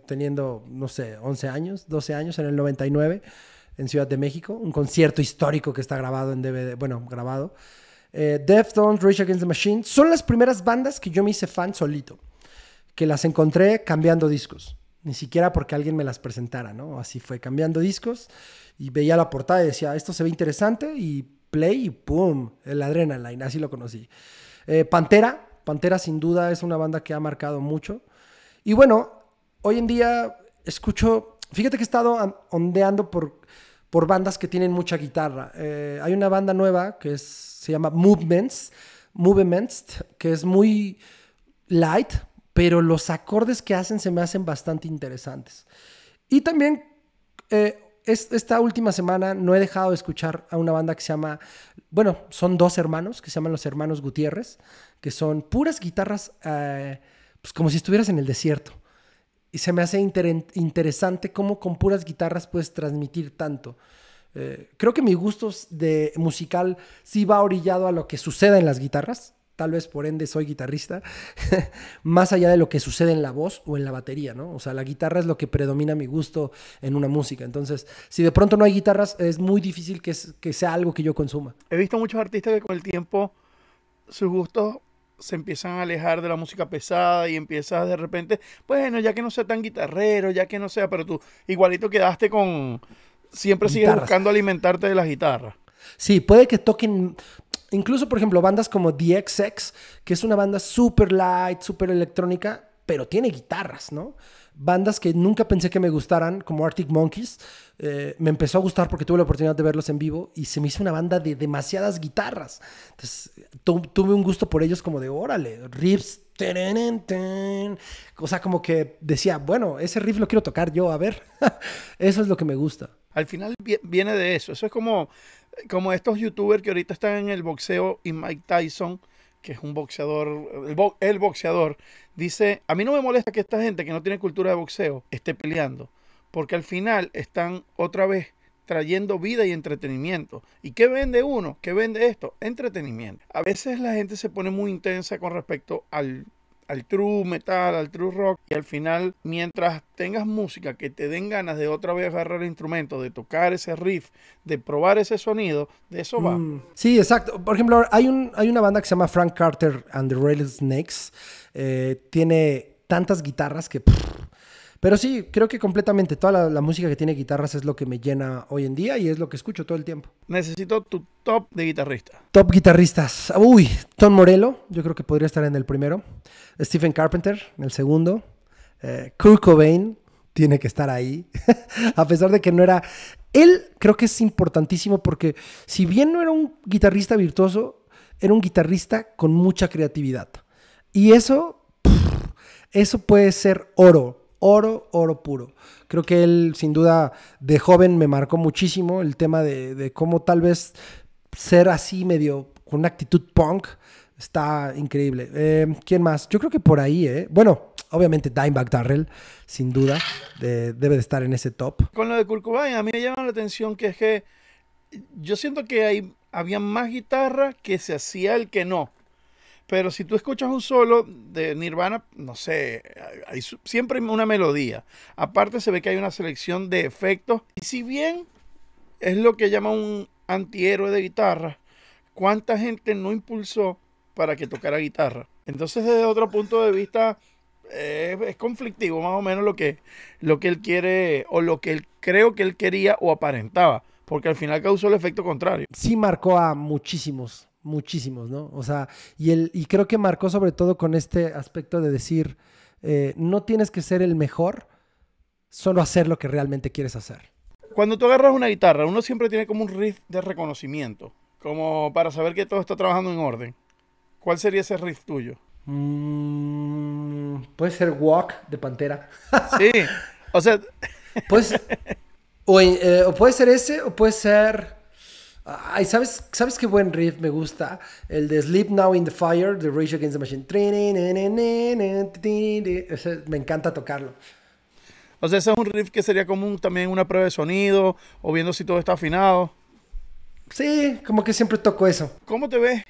teniendo, no sé, 11 años, 12 años, en el 99 en Ciudad de México, un concierto histórico que está grabado en DVD, bueno, grabado. Eh, Deftones, Rage Against the Machine, son las primeras bandas que yo me hice fan solito, que las encontré cambiando discos, ni siquiera porque alguien me las presentara, ¿no? Así fue, cambiando discos y veía la portada y decía, esto se ve interesante y play y ¡pum! El Adrenaline, así lo conocí. Eh, Pantera, Pantera sin duda es una banda que ha marcado mucho. Y bueno, hoy en día escucho Fíjate que he estado ondeando por, por bandas que tienen mucha guitarra. Eh, hay una banda nueva que se llama Movements, Movements, que es muy light, pero los acordes que hacen se me hacen bastante interesantes. Y también eh, esta última semana no he dejado de escuchar a una banda que se llama, bueno, son dos hermanos, que se llaman los hermanos Gutiérrez, que son puras guitarras, eh, pues como si estuvieras en el desierto y se me hace interesante cómo con puras guitarras puedes transmitir tanto. Eh, creo que mi gusto de musical sí va orillado a lo que sucede en las guitarras. Tal vez por ende soy guitarrista, más allá de lo que sucede en la voz o en la batería, ¿no? O sea, la guitarra es lo que predomina mi gusto en una música. Entonces, si de pronto no hay guitarras, es muy difícil que, que sea algo que yo consuma. He visto muchos artistas que con el tiempo su gustos se empiezan a alejar de la música pesada y empiezas de repente, bueno, ya que no sea tan guitarrero, ya que no sea, pero tú igualito quedaste con, siempre sigues buscando alimentarte de las guitarras. Sí, puede que toquen, incluso por ejemplo, bandas como The XX, que es una banda super light, super electrónica, pero tiene guitarras, ¿no? bandas que nunca pensé que me gustaran, como Arctic Monkeys, eh, me empezó a gustar porque tuve la oportunidad de verlos en vivo y se me hizo una banda de demasiadas guitarras. Entonces tuve un gusto por ellos como de, órale, riffs. Ten, ten. O sea, como que decía, bueno, ese riff lo quiero tocar yo, a ver. eso es lo que me gusta. Al final viene de eso. Eso es como, como estos youtubers que ahorita están en el boxeo y Mike Tyson, que es un boxeador, el boxeador Dice, a mí no me molesta que esta gente que no tiene cultura de boxeo esté peleando, porque al final están otra vez trayendo vida y entretenimiento. ¿Y qué vende uno? ¿Qué vende esto? Entretenimiento. A veces la gente se pone muy intensa con respecto al al true metal, al true rock. Y al final, mientras tengas música que te den ganas de otra vez agarrar el instrumento, de tocar ese riff, de probar ese sonido, de eso va. Mm. sí, exacto. Por ejemplo, hay, un, hay una banda que se llama Frank Carter and the Rail Eh, tiene tantas guitarras que... Pero sí, creo que completamente toda la, música que tiene guitarras es lo que me llena hoy en día y es lo que escucho todo el tiempo. Necesito tu top de guitarrista. Top guitarristas. Uy, Tom Morello, yo creo que podría estar en el primero. Stephen Carpenter, en el segundo. Eh, Kurt Cobain, tiene que estar ahí, a pesar de que no era... Él creo que es importantísimo porque si bien no era un guitarrista virtuoso, era un guitarrista con mucha creatividad. Y eso, eso puede ser oro oro, oro puro. Creo que él, sin duda, de joven me marcó muchísimo el tema de, cómo tal vez ser así medio con una actitud punk está increíble. Em, ¿Quién más? Yo creo que por ahí, ¿eh? Bueno, obviamente Dimebag Darrell, sin duda, debe de estar en ese top. Con lo de Kurt a mí me llama la atención que es que yo siento que hay, había más guitarra que se hacía el que no. Pero si tú escuchas un solo de Nirvana, no sé, hay siempre una melodía. Aparte se ve que hay una selección de efectos. Y si bien es lo que llama un antihéroe de guitarra, ¿cuánta gente no impulsó para que tocara guitarra? Entonces desde otro punto de vista eh, es conflictivo más o menos lo que, lo que él quiere o lo que él creo que él quería o aparentaba. Porque al final causó el efecto contrario. Sí marcó a muchísimos muchísimos, ¿no? O sea, y, el, y creo que marcó sobre todo con este aspecto de decir, eh, no tienes que ser el mejor, solo hacer lo que realmente quieres hacer. Cuando tú agarras una guitarra, uno siempre tiene como un riff de reconocimiento, como para saber que todo está trabajando en orden. ¿Cuál sería ese riff tuyo? Mm, puede ser Walk de Pantera. sí, o sea... pues, eh, o puede ser ese, o puede ser... Ay, ¿sabes, ¿sabes qué buen riff me gusta? El de Sleep Now in the Fire de Rage Against the Machine. Me encanta tocarlo. O sea, ese es un riff que sería común también una prueba de sonido o viendo si todo está afinado. Sí, como que siempre toco eso. ¿Cómo te ves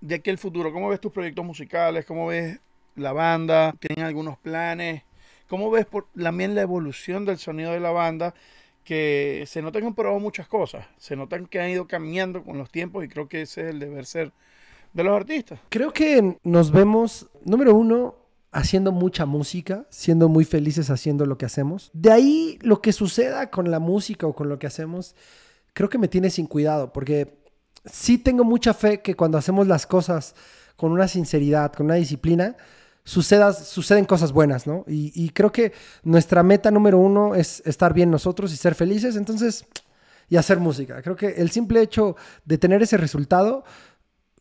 de aquí el futuro? ¿Cómo ves tus proyectos musicales? ¿Cómo ves la banda? ¿Tienen algunos planes? ¿Cómo ves también la evolución del sonido de la banda? que se notan que han probado muchas cosas, se notan que han ido cambiando con los tiempos y creo que ese es el deber ser de los artistas. Creo que nos vemos, número uno, haciendo mucha música, siendo muy felices haciendo lo que hacemos. De ahí lo que suceda con la música o con lo que hacemos, creo que me tiene sin cuidado, porque sí tengo mucha fe que cuando hacemos las cosas con una sinceridad, con una disciplina, sucedas, suceden cosas buenas, ¿no? Y, creo que nuestra meta número uno es estar bien nosotros y ser felices, entonces, y hacer música. Creo que el simple hecho de tener ese resultado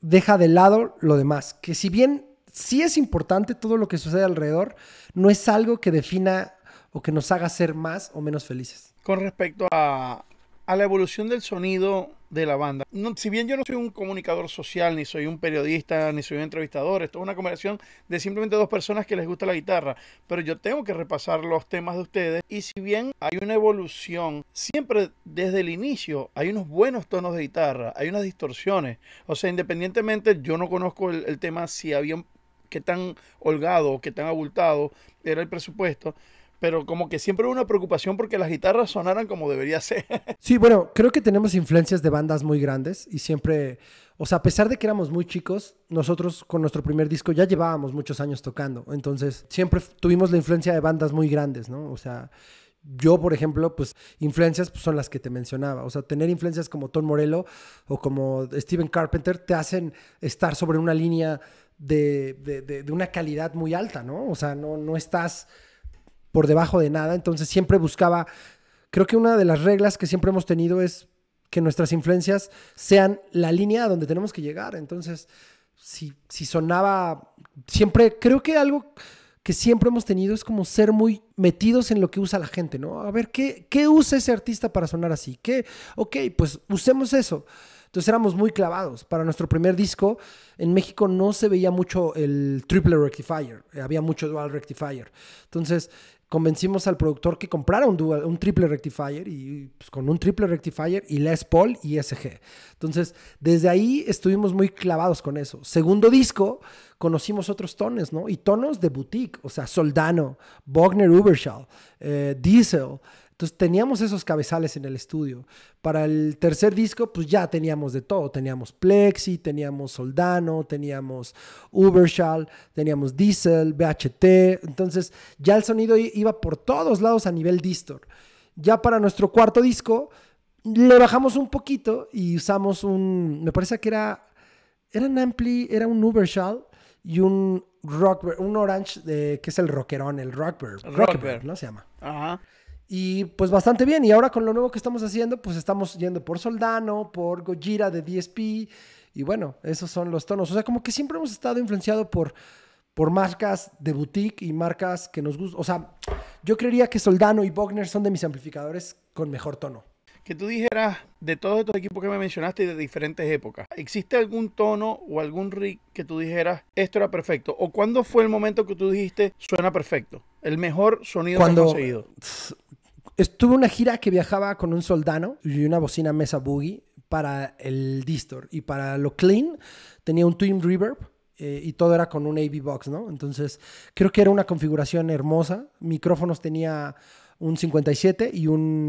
deja de lado lo demás, que si bien sí es importante todo lo que sucede alrededor, no es algo que defina o que nos haga ser más o menos felices. Con respecto a, a la evolución del sonido, de la banda. si bien yo no soy un comunicador social, ni soy un periodista, ni soy un entrevistador, esto es una conversación de simplemente dos personas que les gusta la guitarra, pero yo tengo que repasar los temas de ustedes y si bien hay una evolución, siempre desde el inicio hay unos buenos tonos de guitarra, hay unas distorsiones, o sea, independientemente yo no conozco el, tema si había qué tan holgado, qué tan abultado era el presupuesto, pero como que siempre hubo una preocupación porque las guitarras sonaran como debería ser. Sí, bueno, creo que tenemos influencias de bandas muy grandes y siempre, o sea, a pesar de que éramos muy chicos, nosotros con nuestro primer disco ya llevábamos muchos años tocando, entonces siempre tuvimos la influencia de bandas muy grandes, ¿no? O sea... Yo, por ejemplo, pues influencias pues, son las que te mencionaba. O sea, tener influencias como Tom Morello o como Steven Carpenter te hacen estar sobre una línea de, de, de, de una calidad muy alta, ¿no? O sea, no, no estás por debajo de nada, entonces siempre buscaba, creo que una de las reglas que siempre hemos tenido es que nuestras influencias sean la línea donde tenemos que llegar, entonces si, si sonaba, siempre creo que algo que siempre hemos tenido es como ser muy metidos en lo que usa la gente, ¿no? A ver, ¿qué, qué usa ese artista para sonar así? ¿Qué? Ok, pues usemos eso. Entonces éramos muy clavados. Para nuestro primer disco, en México no se veía mucho el triple rectifier, había mucho dual rectifier. Entonces convencimos al productor que comprara un, un triple rectifier y pues, con un triple rectifier y Les Paul y SG. Entonces, desde ahí estuvimos muy clavados con eso. Segundo disco, conocimos otros tones ¿no? Y tonos de boutique, o sea, Soldano, Bogner Uberschall, eh, Diesel, entonces teníamos esos cabezales en el estudio. Para el tercer disco, pues ya teníamos de todo. Teníamos Plexi, teníamos Soldano, teníamos Ubershall, teníamos Diesel, BHT. Entonces ya el sonido iba por todos lados a nivel distor. Ya para nuestro cuarto disco, le bajamos un poquito y usamos un, me parece que era, era un Ampli, era un Ubershall y un Rockbird, un Orange, de, que es el rockerón, el Rockbird. Rockbird, ¿no se llama? Ajá. Y pues bastante bien. Y ahora con lo nuevo que estamos haciendo, pues estamos yendo por Soldano, por Gojira de DSP. Y bueno, esos son los tonos. O sea, como que siempre hemos estado influenciado por, por marcas de boutique y marcas que nos gustan. O sea, yo creería que Soldano y Bogner son de mis amplificadores con mejor tono. Que tú dijeras, de todos estos equipos que me mencionaste y de diferentes épocas, ¿existe algún tono o algún rig que tú dijeras, esto era perfecto? ¿O cuándo fue el momento que tú dijiste, suena perfecto? El mejor sonido que he conseguido. Estuve una gira que viajaba con un soldano y una bocina mesa boogie para el Distor. Y para lo clean tenía un Twin Reverb eh, y todo era con un AV Box, ¿no? Entonces creo que era una configuración hermosa. Micrófonos tenía un 57 y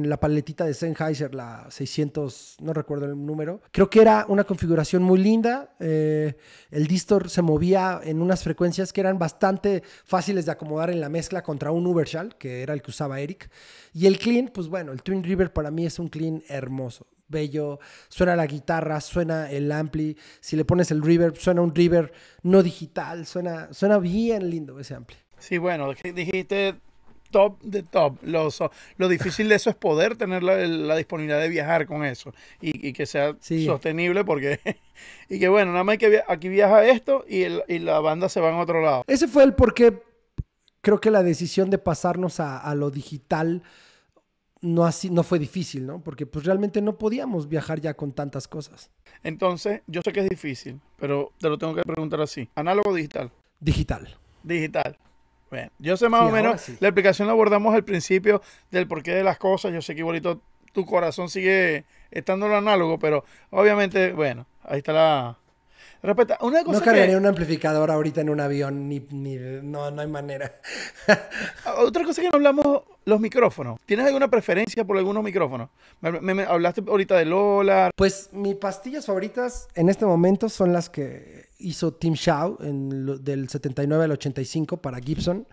la paletita de Sennheiser, la 600, no recuerdo el número. Creo que era una configuración muy linda. Eh, el distor se movía en unas frecuencias que eran bastante fáciles de acomodar en la mezcla contra un Ubershall, que era el que usaba Eric. Y el clean, pues bueno, el Twin River para mí es un clean hermoso bello, suena la guitarra, suena el ampli, si le pones el River suena un River no digital, suena, suena bien lindo ese ampli. Sí, bueno, dijiste top de top. Lo, lo difícil de eso es poder tener la, disponibilidad de viajar con eso y, que sea sostenible porque... y que bueno, nada más que aquí viaja esto y, la banda se va a otro lado. Ese fue el qué creo que la decisión de pasarnos a, lo digital no, así, no fue difícil, ¿no? Porque pues realmente no podíamos viajar ya con tantas cosas. Entonces, yo sé que es difícil, pero te lo tengo que preguntar así. ¿Análogo o digital? Digital. Digital yo sé más o menos, la explicación la abordamos al principio del porqué de las cosas. Yo sé que igualito tu corazón sigue estando en lo análogo, pero obviamente, bueno, ahí está la, no cargaría un amplificador ahorita en un avión, ni, ni no, hay manera. Otra cosa que no hablamos, los micrófonos. ¿Tienes alguna preferencia por algunos micrófonos? Me, hablaste ahorita de Lola. Pues mis pastillas favoritas en este momento son las que hizo Tim Shaw en, del 79 al 85 para Gibson.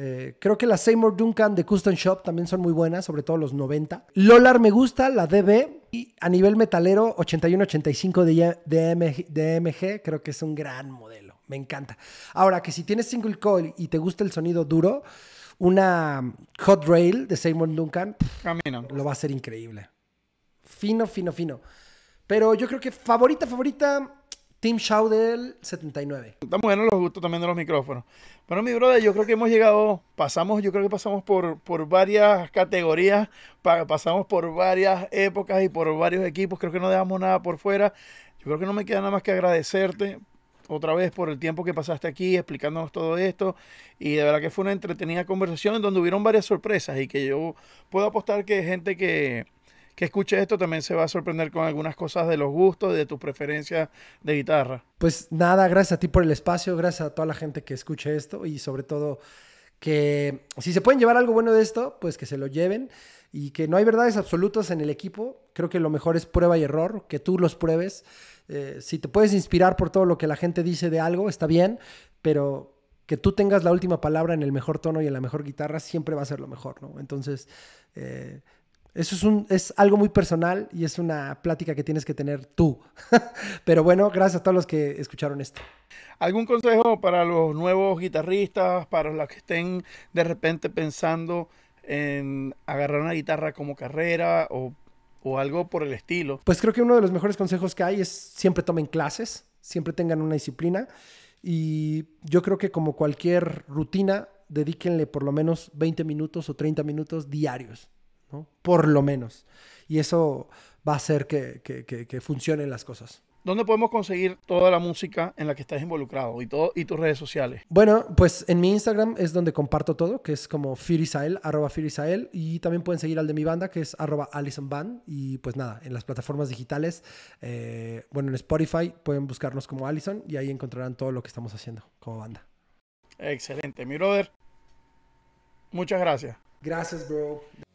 Eh, creo que las Seymour Duncan de Custom Shop también son muy buenas, sobre todo los 90. Lolar me gusta, la DB. Y a nivel metalero, 81-85 de, MG, creo que es un gran modelo. Me encanta. Ahora, que si tienes single coil y te gusta el sonido duro, una um, Hot Rail de Seymour Duncan Camino. lo va a ser increíble. Fino, fino, fino. Pero yo creo que favorita, favorita, Team Shaw del 79. Estamos buenos los gustos también de los micrófonos. Bueno, mi brother, yo creo que hemos llegado, pasamos, yo creo que pasamos por, por varias categorías, pasamos por varias épocas y por varios equipos, creo que no dejamos nada por fuera. Yo creo que no me queda nada más que agradecerte otra vez por el tiempo que pasaste aquí explicándonos todo esto y de verdad que fue una entretenida conversación en donde hubieron varias sorpresas y que yo puedo apostar que gente que que escuche esto también se va a sorprender con algunas cosas de los gustos, de tu preferencia de guitarra. Pues nada, gracias a ti por el espacio, gracias a toda la gente que escuche esto y sobre todo que si se pueden llevar algo bueno de esto, pues que se lo lleven y que no hay verdades absolutas en el equipo. Creo que lo mejor es prueba y error, que tú los pruebes. Eh, si te puedes inspirar por todo lo que la gente dice de algo, está bien, pero que tú tengas la última palabra en el mejor tono y en la mejor guitarra siempre va a ser lo mejor, ¿no? Entonces, eh, eso es, algo muy personal y es una plática que tienes que tener tú. Pero bueno, gracias a todos los que escucharon esto. ¿Algún consejo para los nuevos guitarristas, para los que estén de repente pensando en agarrar una guitarra como carrera o, o algo por el estilo? Pues creo que uno de los mejores consejos que hay es siempre tomen clases, siempre tengan una disciplina y yo creo que como cualquier rutina, dedíquenle por lo menos 20 minutos o 30 minutos diarios ¿no? Por lo menos. Y eso va a hacer que, funcionen las cosas. ¿Dónde podemos conseguir toda la música en la que estás involucrado y, todo, y tus redes sociales? Bueno, pues en mi Instagram es donde comparto todo, que es como firisael, arroba firisael, y también pueden seguir al de mi banda, que es arroba Band, y pues nada, en las plataformas digitales, eh, bueno, en Spotify pueden buscarnos como Allison y ahí encontrarán todo lo que estamos haciendo como banda. Excelente, mi brother. Muchas gracias. Gracias, bro.